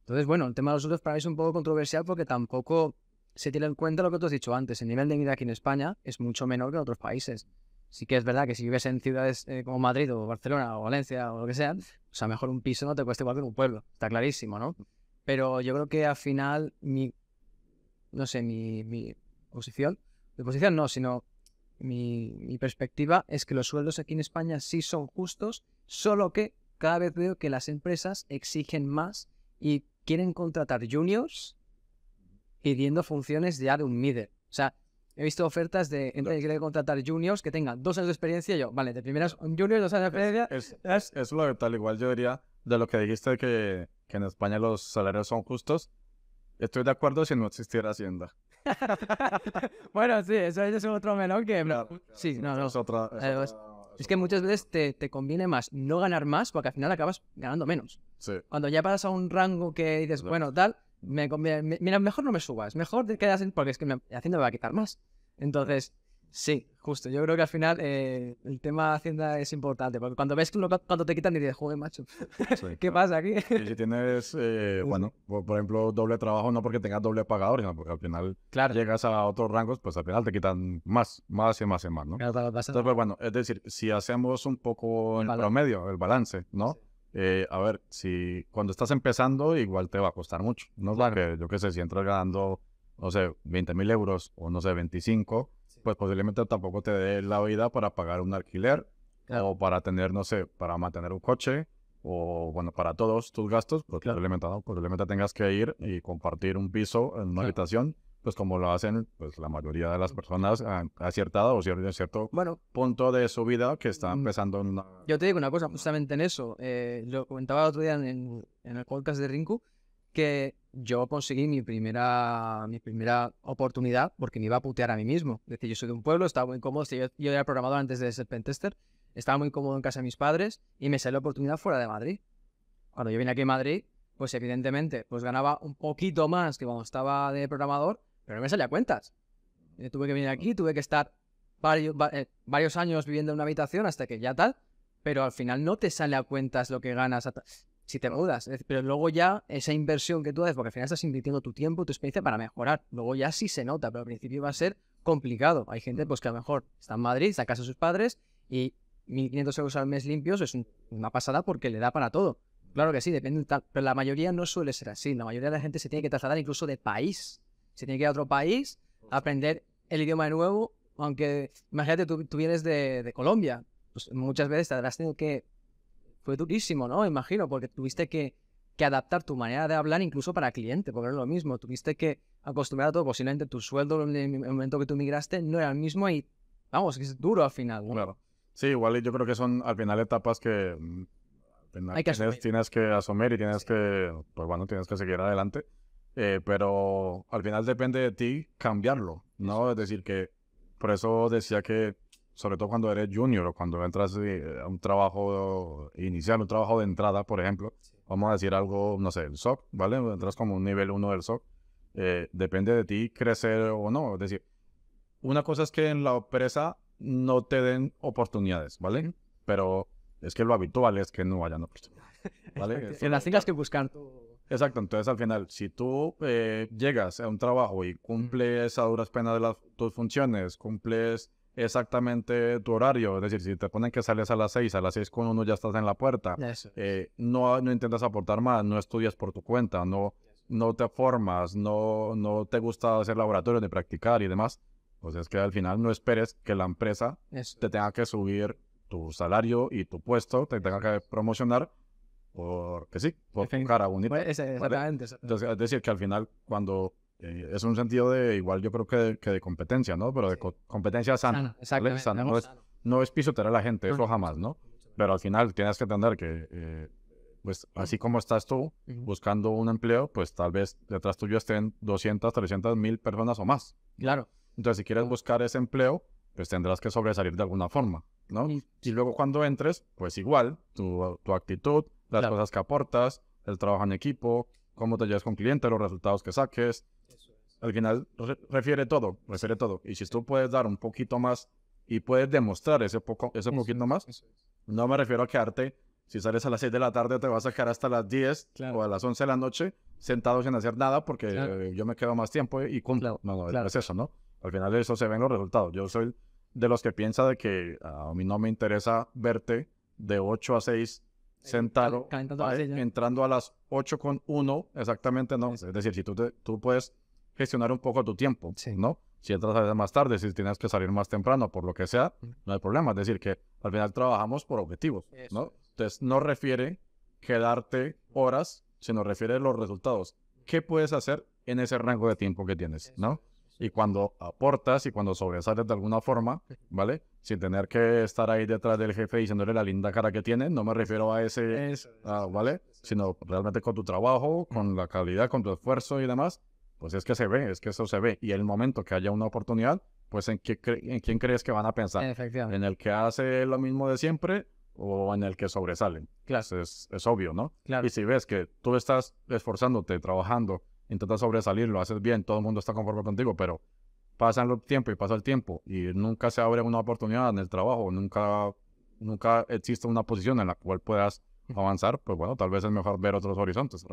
Entonces, bueno, el tema de los sueldos para mí es un poco controversial porque tampoco se tiene en cuenta lo que tú has dicho antes. El nivel de vida aquí en España es mucho menor que en otros países. Sí que es verdad que si vives en ciudades eh, como Madrid o Barcelona o Valencia o lo que sea, o sea, mejor un piso no te cueste igual que un pueblo. Está clarísimo, ¿no? Pero yo creo que al final mi, no sé, mi, mi posición, de posición no, sino mi, mi perspectiva es que los sueldos aquí en España sí son justos, solo que cada vez veo que las empresas exigen más y quieren contratar juniors pidiendo funciones ya de un middle. O sea, he visto ofertas de empresas que quieren contratar juniors que tengan dos años de experiencia. Y yo, vale, de primeras un junior, dos años de experiencia. Es, lo que tal igual yo diría de lo que dijiste que, en España los salarios son justos. Estoy de acuerdo si no existiera Hacienda. bueno, sí, eso, es otro menor que... sí, no, no. Es es que muchas veces te, conviene más no ganar más porque al final acabas ganando menos. Sí. Cuando ya pasas a un rango que dices, bueno, tal, me conviene, mira, mejor no me subas, mejor te quedas en, porque es que me, haciendo me va a quitar más. Entonces, Sí, justo. Yo creo que al final eh, el tema de Hacienda es importante, porque cuando ves lo, cuando te quitan y dices, joder, macho, ¿qué pasa aquí? si tienes, eh, bueno, por, ejemplo, doble trabajo, no porque tengas doble pagador, sino porque al final claro. llegas a otros rangos, pues al final te quitan más, más y más y más, ¿no? Entonces, pues bueno, es decir, si hacemos un poco el, promedio, el balance, ¿no? Eh, a ver, si cuando estás empezando, igual te va a costar mucho. No es yo qué sé, si entras ganando, no sé, 20 mil euros o no sé, 25 pues posiblemente tampoco te dé la vida para pagar un alquiler o para tener, no sé, para mantener un coche o, bueno, para todos tus gastos, pues, posiblemente, tengas que ir y compartir un piso en una habitación, pues como lo hacen pues la mayoría de las personas a, a cierta o cierto, bueno, punto de su vida que está mm. empezando en una... Yo te digo una cosa, justamente en eso, eh, lo comentaba otro día en, en el podcast de Rinku, que yo conseguí mi primera, mi primera oportunidad porque me iba a putear a mí mismo. Es decir, yo soy de un pueblo, estaba muy cómodo yo, yo era programador antes de ser pentester, estaba muy cómodo en casa de mis padres y me salió la oportunidad fuera de Madrid. Cuando yo vine aquí a Madrid, pues evidentemente, pues ganaba un poquito más que cuando estaba de programador, pero no me salía cuentas. Eh, tuve que venir aquí, tuve que estar varios, eh, varios años viviendo en una habitación hasta que ya tal, pero al final no te sale a cuentas lo que ganas si te mudas. Pero luego ya esa inversión que tú haces, porque al final estás invirtiendo tu tiempo, tu experiencia para mejorar. Luego ya sí se nota, pero al principio va a ser complicado. Hay gente pues que a lo mejor está en Madrid, está a casa de sus padres y 1.500 euros al mes limpios es una pasada porque le da para todo. Claro que sí, depende tal, pero la mayoría no suele ser así. La mayoría de la gente se tiene que trasladar incluso de país. Se tiene que ir a otro país, aprender el idioma de nuevo, aunque imagínate, tú, vienes de, Colombia. Pues muchas veces te habrás tenido que fue durísimo, ¿no? Imagino, porque tuviste que, adaptar tu manera de hablar incluso para cliente, porque no es lo mismo. Tuviste que acostumbrar a todo. Posiblemente tu sueldo en el momento que tú migraste no era el mismo y, vamos, es duro al final. Claro. Sí, igual yo creo que son al final etapas que, mm, Hay que tienes, tienes, que asumir y tienes que, pues bueno, tienes que seguir adelante. Eh, pero al final depende de ti cambiarlo, ¿no? Es decir, que por eso decía que sobre todo cuando eres junior o cuando entras eh, a un trabajo inicial, un trabajo de entrada, por ejemplo, vamos a decir algo, no sé, el SOC, ¿vale? Entras como un nivel 1 del SOC, eh, depende de ti crecer o no. Es decir, una cosa es que en la empresa no te den oportunidades, ¿vale? Pero es que lo habitual es que no vayan oportunidades. ¿vale? en las tengas que buscan. Exacto, entonces al final, si tú eh, llegas a un trabajo y cumples a duras penas de las, tus funciones, cumples exactamente tu horario. Es decir, si te ponen que sales a las 6, a las 6 con uno ya estás en la puerta. Eh, no, no intentas aportar más, no estudias por tu cuenta, no, no te formas, no, no te gusta hacer laboratorio ni practicar y demás. O pues sea, es que al final no esperes que la empresa te tenga que subir tu salario y tu puesto, te tenga que promocionar porque sí, por cara bonita. Pues, es decir, que al final cuando eh, es un sentido de, igual yo creo que, que de competencia, ¿no? Pero de competencia sana. Exacto. No, es, pisotear a la gente, eso jamás, ¿no? Pero al final tienes que entender que, eh, pues, así como estás tú buscando un empleo, pues tal vez detrás tuyo estén 200, 300 mil personas o más. Claro. Entonces, si quieres buscar ese empleo, pues tendrás que sobresalir de alguna forma, ¿no? Y luego cuando entres, pues igual, tu, actitud, las cosas que aportas, el trabajo en equipo, cómo te llevas con cliente, los resultados que saques. Al final, refiere todo, refiere todo. Y si tú puedes dar un poquito más y puedes demostrar ese, poco, ese poquito más, no me refiero a quedarte, si sales a las 6 de la tarde te vas a quedar hasta las 10 o a las 11 de la noche sentado sin hacer nada porque eh, yo me quedo más tiempo y cumplo. No, no, es eso, ¿no? Al final de eso se ven los resultados. Yo soy de los que piensa de que ah, a mí no me interesa verte de 8 a 6 sentado, entrando a las 8 con 1, exactamente, ¿no? Es decir, si tú, tú puedes gestionar un poco tu tiempo, ¿no? Si entras a veces más tarde, si tienes que salir más temprano, por lo que sea, mm. no hay problema. Es decir, que al final trabajamos por objetivos, ¿no? Entonces, no refiere quedarte horas, sino refiere los resultados. ¿Qué puedes hacer en ese rango de tiempo que tienes, ¿no? y cuando aportas y cuando sobresales de alguna forma, ¿vale? Sin tener que estar ahí detrás del jefe diciéndole la linda cara que tiene, no me refiero a ese, ah, ¿vale? Sino realmente con tu trabajo, con la calidad, con tu esfuerzo y demás, pues es que se ve, es que eso se ve. Y el momento que haya una oportunidad, pues en, quién crees que van a pensar. En el que hace lo mismo de siempre o en el que sobresalen. Claro. Pues es, es, obvio, ¿no? Claro. Y si ves que tú estás esforzándote, trabajando, intentas sobresalir, lo haces bien, todo el mundo está conforme contigo, pero pasan el tiempo y pasa el tiempo y nunca se abre una oportunidad en el trabajo, nunca, nunca existe una posición en la cual puedas avanzar, pues bueno, tal vez es mejor ver otros horizontes.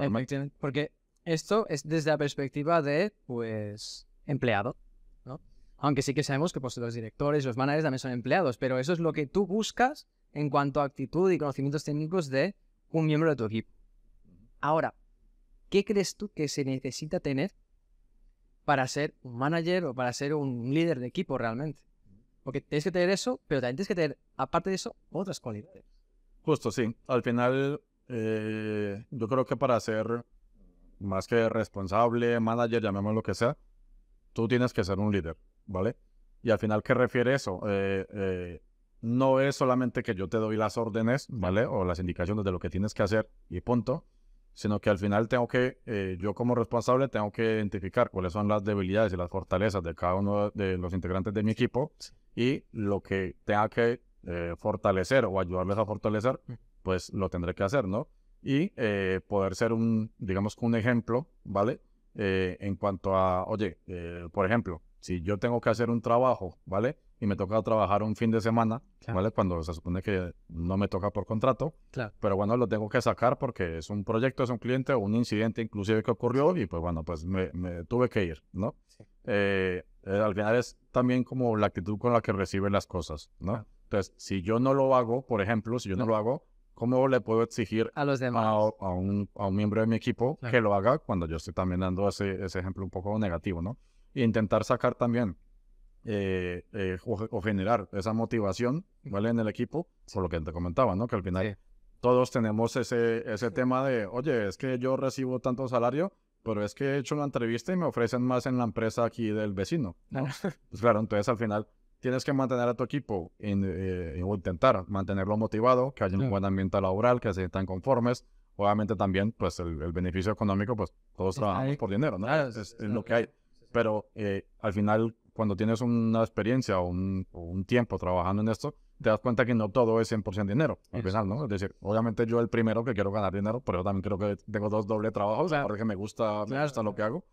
Porque esto es desde la perspectiva de, pues, empleado, ¿no? Aunque sí que sabemos que pues, los directores, los managers también son empleados, pero eso es lo que tú buscas en cuanto a actitud y conocimientos técnicos de un miembro de tu equipo. Ahora, ¿Qué crees tú que se necesita tener para ser un manager o para ser un líder de equipo realmente? Porque tienes que tener eso, pero también tienes que tener, aparte de eso, otras cualidades. Justo, sí. Al final, eh, yo creo que para ser más que responsable, manager, llamémoslo lo que sea, tú tienes que ser un líder, ¿vale? Y al final, ¿qué refiere eso? Eh, eh, no es solamente que yo te doy las órdenes, ¿vale? O las indicaciones de lo que tienes que hacer y punto, sino que al final tengo que, eh, yo como responsable, tengo que identificar cuáles son las debilidades y las fortalezas de cada uno de los integrantes de mi equipo y lo que tenga que eh, fortalecer o ayudarles a fortalecer, mm. pues lo tendré que hacer, ¿no? Y eh, poder ser un, digamos, un ejemplo, ¿vale? en cuanto a, oye, por ejemplo, si yo tengo que hacer un trabajo, ¿vale? y me toca trabajar un fin de semana, ¿vale? Cuando se supone que no me toca por contrato, pero bueno, lo tengo que sacar porque es un proyecto, es un cliente o un incidente inclusive que ocurrió y pues bueno, pues me, tuve que ir, ¿no? Eh, eh, al final es también como la actitud con la que recibe las cosas, ¿no? Entonces, si yo no lo hago, por ejemplo, si yo no, lo hago, ¿cómo le puedo exigir a los demás? A, un, a un, miembro de mi equipo que lo haga cuando yo estoy también dando ese, ese ejemplo un poco negativo, ¿no? E intentar sacar también eh, eh, o, generar esa motivación ¿vale? en el equipo, por lo que te comentaba, ¿no? que al final todos tenemos ese, ese tema de, oye, es que yo recibo tanto salario, pero es que he hecho una entrevista y me ofrecen más en la empresa aquí del vecino. ¿no? Pues claro, entonces al final tienes que mantener a tu equipo en, eh, o intentar mantenerlo motivado, que haya un buen ambiente laboral, que se sientan conformes. Obviamente también, pues el, beneficio económico, pues todos trabajamos por dinero, ¿no? es, lo que hay. Pero al final cuando tienes una experiencia o un, tiempo trabajando en esto, te das cuenta que no todo es 100% dinero al final, ¿no? Es decir, obviamente yo el primero que quiero ganar dinero, pero yo también creo que tengo dos doble trabajos porque me gusta, hasta lo que hago,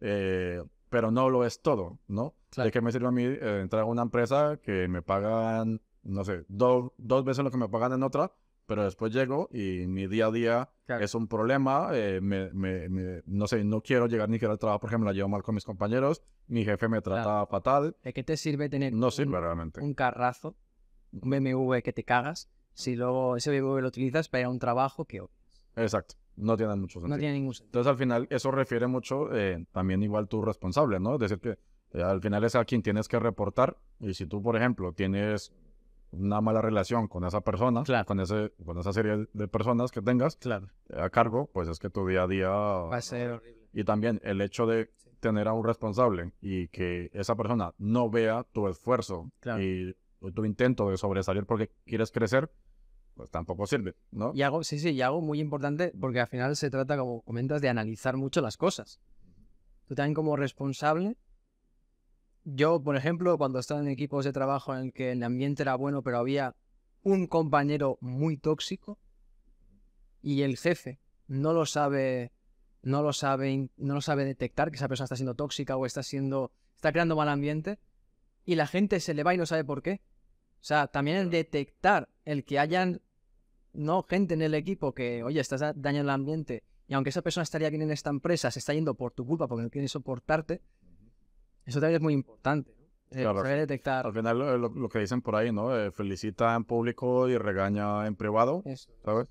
eh, pero no lo es todo, ¿no? Es ¿De me sirve a mí eh, entrar a una empresa que me pagan, no sé, dos veces lo que me pagan en otra, pero después llego y mi día a día es un problema. Eh, me, no sé, no quiero llegar ni quiero al trabajo por ejemplo, la llevo mal con mis compañeros. Mi jefe me trata fatal. ¿De qué te sirve tener no un, un carrazo, un BMW que te cagas, si luego ese BMW lo utilizas para ir a un trabajo que Exacto. No tiene mucho sentido. No tiene ningún sentido. Entonces, al final, eso refiere mucho eh, también igual tu responsable, ¿no? Es decir, que eh, al final es a quien tienes que reportar. Y si tú, por ejemplo, tienes una mala relación con esa persona, con, ese, con esa serie de personas que tengas eh, a cargo, pues es que tu día a día... Va a ser horrible. Y también el hecho de tener a un responsable y que esa persona no vea tu esfuerzo y tu intento de sobresalir porque quieres crecer, pues tampoco sirve, ¿no? Y hago, sí, sí, y algo muy importante porque al final se trata, como comentas, de analizar mucho las cosas. Tú también como responsable yo, por ejemplo, cuando estaba en equipos de trabajo en el que el ambiente era bueno, pero había un compañero muy tóxico y el jefe no lo sabe, no lo sabe, no lo sabe detectar que esa persona está siendo tóxica o está siendo, está creando mal ambiente y la gente se le va y no sabe por qué. O sea, también el detectar el que hayan no gente en el equipo que, oye, estás dañando el ambiente y aunque esa persona estaría bien en esta empresa, se está yendo por tu culpa porque no quiere soportarte, eso también es muy importante. Eh, detectar. Al final, eh, lo, que dicen por ahí, ¿no? Eh, felicita en público y regaña en privado, eso. ¿sabes?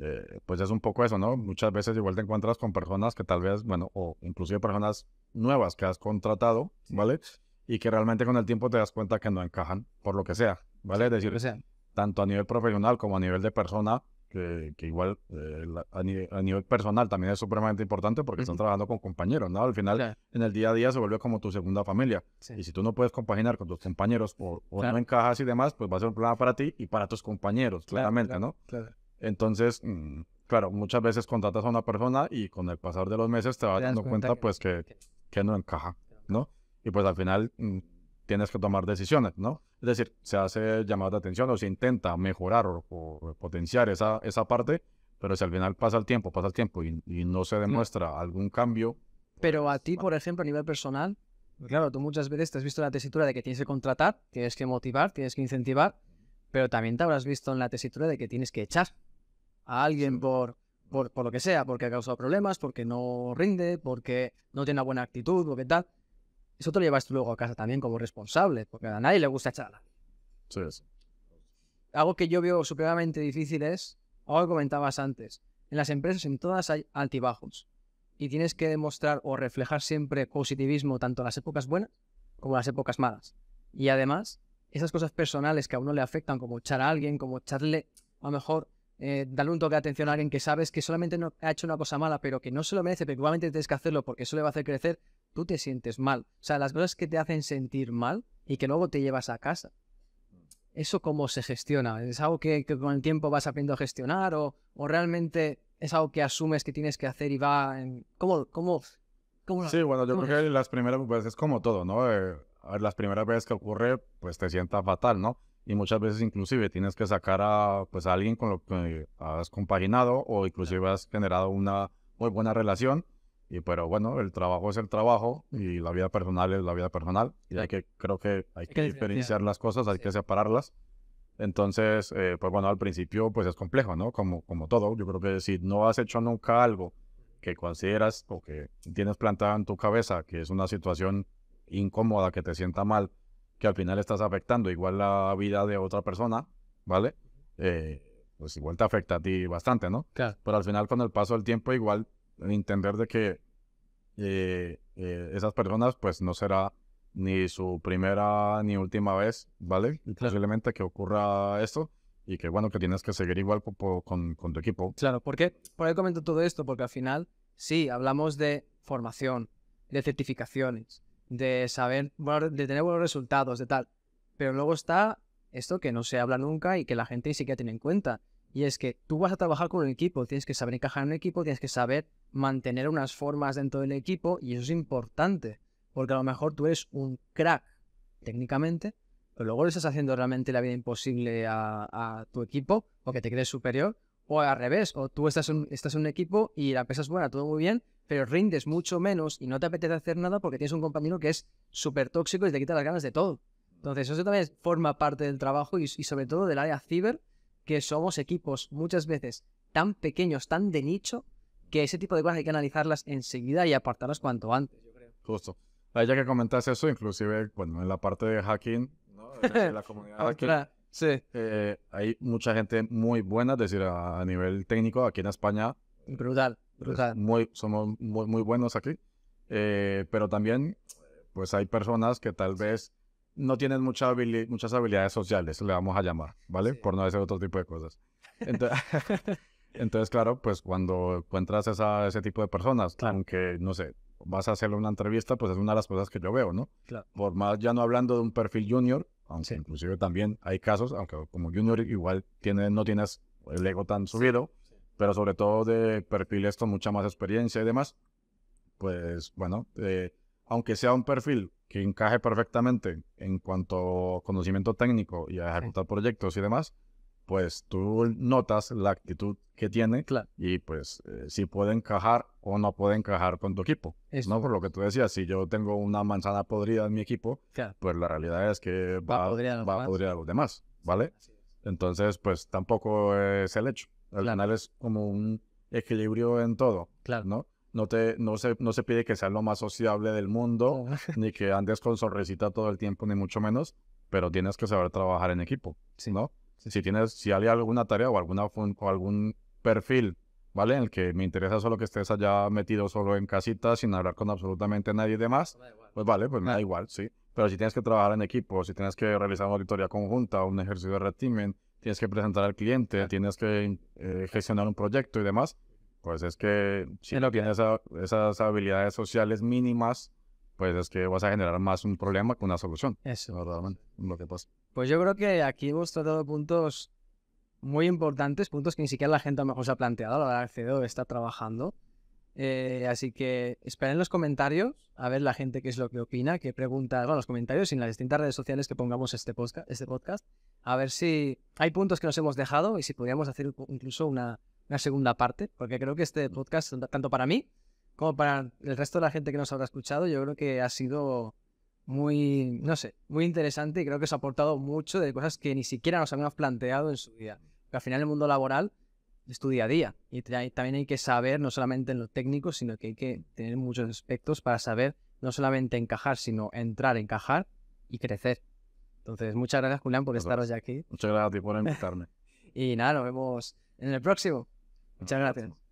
Eh, pues es un poco eso, ¿no? Muchas veces igual te encuentras con personas que tal vez, bueno, o inclusive personas nuevas que has contratado, ¿vale? Y que realmente con el tiempo te das cuenta que no encajan, por lo que sea, ¿vale? es decir, tanto a nivel profesional como a nivel de persona, que, igual eh, a, nivel, personal también es supremamente importante porque están trabajando con compañeros, ¿no? Al final, en el día a día se vuelve como tu segunda familia. Y si tú no puedes compaginar con tus compañeros o, no encajas y demás, pues va a ser un problema para ti y para tus compañeros, claramente, ¿no? Entonces, mm, claro, muchas veces contratas a una persona y con el pasar de los meses te vas dando cuenta, pues, que, que no encaja, ¿no? Y pues al final... Mm, tienes que tomar decisiones, ¿no? Es decir, se hace llamada de atención o se intenta mejorar o, potenciar esa, esa parte, pero si al final pasa el tiempo, pasa el tiempo y, no se mm. demuestra algún cambio. Pero a pues, ti, por ejemplo, a nivel personal, claro, tú muchas veces te has visto en la tesitura de que tienes que contratar, tienes que motivar, tienes que incentivar, pero también te habrás visto en la tesitura de que tienes que echar a alguien por, por, por, lo que sea, porque ha causado problemas, porque no rinde, porque no tiene una buena actitud, ¿o qué tal eso te lo llevas tú luego a casa también como responsable, porque a nadie le gusta echarla. Algo que yo veo supremamente difícil es, algo que comentabas antes, en las empresas en todas hay altibajos y tienes que demostrar o reflejar siempre positivismo tanto en las épocas buenas como en las épocas malas. Y además, esas cosas personales que a uno le afectan, como echar a alguien, como echarle, a lo mejor, eh, darle un toque de atención a alguien que sabes que solamente ha hecho una cosa mala, pero que no se lo merece, pero igualmente tienes que hacerlo porque eso le va a hacer crecer, tú te sientes mal. O sea, las cosas que te hacen sentir mal y que luego te llevas a casa. ¿Eso cómo se gestiona? ¿Es algo que, con el tiempo vas aprendiendo a gestionar o, realmente es algo que asumes que tienes que hacer y va en... ¿Cómo, cómo, cómo Sí, bueno, yo creo que las primeras veces pues, es como todo, ¿no? Eh, ver las primeras veces que ocurre, pues te sienta fatal, ¿no? Y muchas veces inclusive tienes que sacar a, pues, alguien con lo que has compaginado o inclusive has generado una muy buena relación y pero bueno, el trabajo es el trabajo y la vida personal es la vida personal. Y hay que, creo que hay, que, diferenciar las cosas, hay que separarlas. Entonces, eh, pues bueno, al principio pues es complejo, ¿no? Como, como todo. Yo creo que si no has hecho nunca algo que consideras o que tienes plantada en tu cabeza, que es una situación incómoda, que te sienta mal, que al final estás afectando igual la vida de otra persona, ¿vale? Eh, pues igual te afecta a ti bastante, ¿no? Claro. Pero al final con el paso del tiempo igual entender de que eh, eh, esas personas, pues no será ni su primera ni última vez, ¿vale? Mm, Posiblemente que ocurra esto y que bueno, que tienes que seguir igual con, con, tu equipo. Claro, porque por ahí comento todo esto, porque al final, sí, hablamos de formación, de certificaciones, de saber, de tener buenos resultados, de tal, pero luego está esto que no se habla nunca y que la gente ni siquiera tiene en cuenta. Y es que tú vas a trabajar con un equipo, tienes que saber encajar en un equipo, tienes que saber mantener unas formas dentro del equipo y eso es importante, porque a lo mejor tú eres un crack técnicamente, pero luego le estás haciendo realmente la vida imposible a, tu equipo o que te crees superior, o al revés, o tú estás en, estás un equipo y la pesa es buena, todo muy bien, pero rindes mucho menos y no te apetece hacer nada porque tienes un compañero que es súper tóxico y te quita las ganas de todo. Entonces eso también forma parte del trabajo y, y sobre todo del área ciber, que somos equipos muchas veces tan pequeños, tan de nicho, que ese tipo de cosas hay que analizarlas enseguida y apartarlas cuanto antes, yo creo. Justo. Ya que comentaste eso, inclusive, bueno, en la parte de hacking, ¿no? De la comunidad hacking, sí. Eh, hay mucha gente muy buena, es decir, a, nivel técnico aquí en España. Eh, brutal, brutal. muy, somos muy, buenos aquí. Eh, pero también, pues hay personas que tal vez no tienen mucha muchas habilidades sociales, le vamos a llamar, ¿vale? Por no decir otro tipo de cosas. Entonces, Entonces, claro, pues cuando encuentras esa, ese tipo de personas, aunque, no sé, vas a hacerle una entrevista, pues es una de las cosas que yo veo, ¿no? Por más, ya no hablando de un perfil junior, aunque inclusive también hay casos, aunque como junior igual tiene, no tienes el ego tan subido, pero sobre todo de perfiles esto, mucha más experiencia y demás, pues bueno, eh, aunque sea un perfil que encaje perfectamente en cuanto a conocimiento técnico y a ejecutar proyectos y demás, pues tú notas la actitud que tiene y pues eh, si puede encajar o no puede encajar con tu equipo. No por lo que tú decías, si yo tengo una manzana podrida en mi equipo, pues la realidad es que va, a, podrir a, los demás, ¿vale? Entonces, pues tampoco es el hecho. Al final es como un equilibrio en todo, claro. ¿no? No, te, no, se, no se pide que seas lo más sociable del mundo, ni que andes con sonrisita todo el tiempo, ni mucho menos, pero tienes que saber trabajar en equipo, ¿no? si tienes, si hay alguna tarea o alguna o algún perfil, ¿vale? En el que me interesa solo que estés allá metido solo en casita, sin hablar con absolutamente nadie y demás, pues vale, pues me da igual, sí. Pero si tienes que trabajar en equipo, si tienes que realizar una auditoría conjunta, un ejercicio de red tienes que presentar al cliente, tienes que eh, gestionar un proyecto y demás, pues es que si no tienes esas habilidades sociales mínimas, pues es que vas a generar más un problema que una solución. Eso. Verdaderamente, lo que Pues yo creo que aquí hemos tratado puntos muy importantes, puntos que ni siquiera la gente a lo mejor se ha planteado, a la verdad, está trabajando. Eh, así que esperen los comentarios, a ver la gente qué es lo que opina, qué pregunta, bueno, los comentarios y en las distintas redes sociales que pongamos este podcast, este podcast, a ver si hay puntos que nos hemos dejado y si podríamos hacer incluso una, una segunda parte, porque creo que este podcast, tanto para mí como para el resto de la gente que nos habrá escuchado, yo creo que ha sido muy, no sé, muy interesante y creo que os ha aportado mucho de cosas que ni siquiera nos habíamos planteado en su vida. Porque al final el mundo laboral es tu día a día y también hay que saber, no solamente en lo técnico, sino que hay que tener muchos aspectos para saber no solamente encajar, sino entrar, encajar y crecer. Entonces, muchas gracias, Julián, por estar estaros aquí. Muchas gracias a ti por invitarme. y nada, nos vemos en el próximo. Muchas gracias.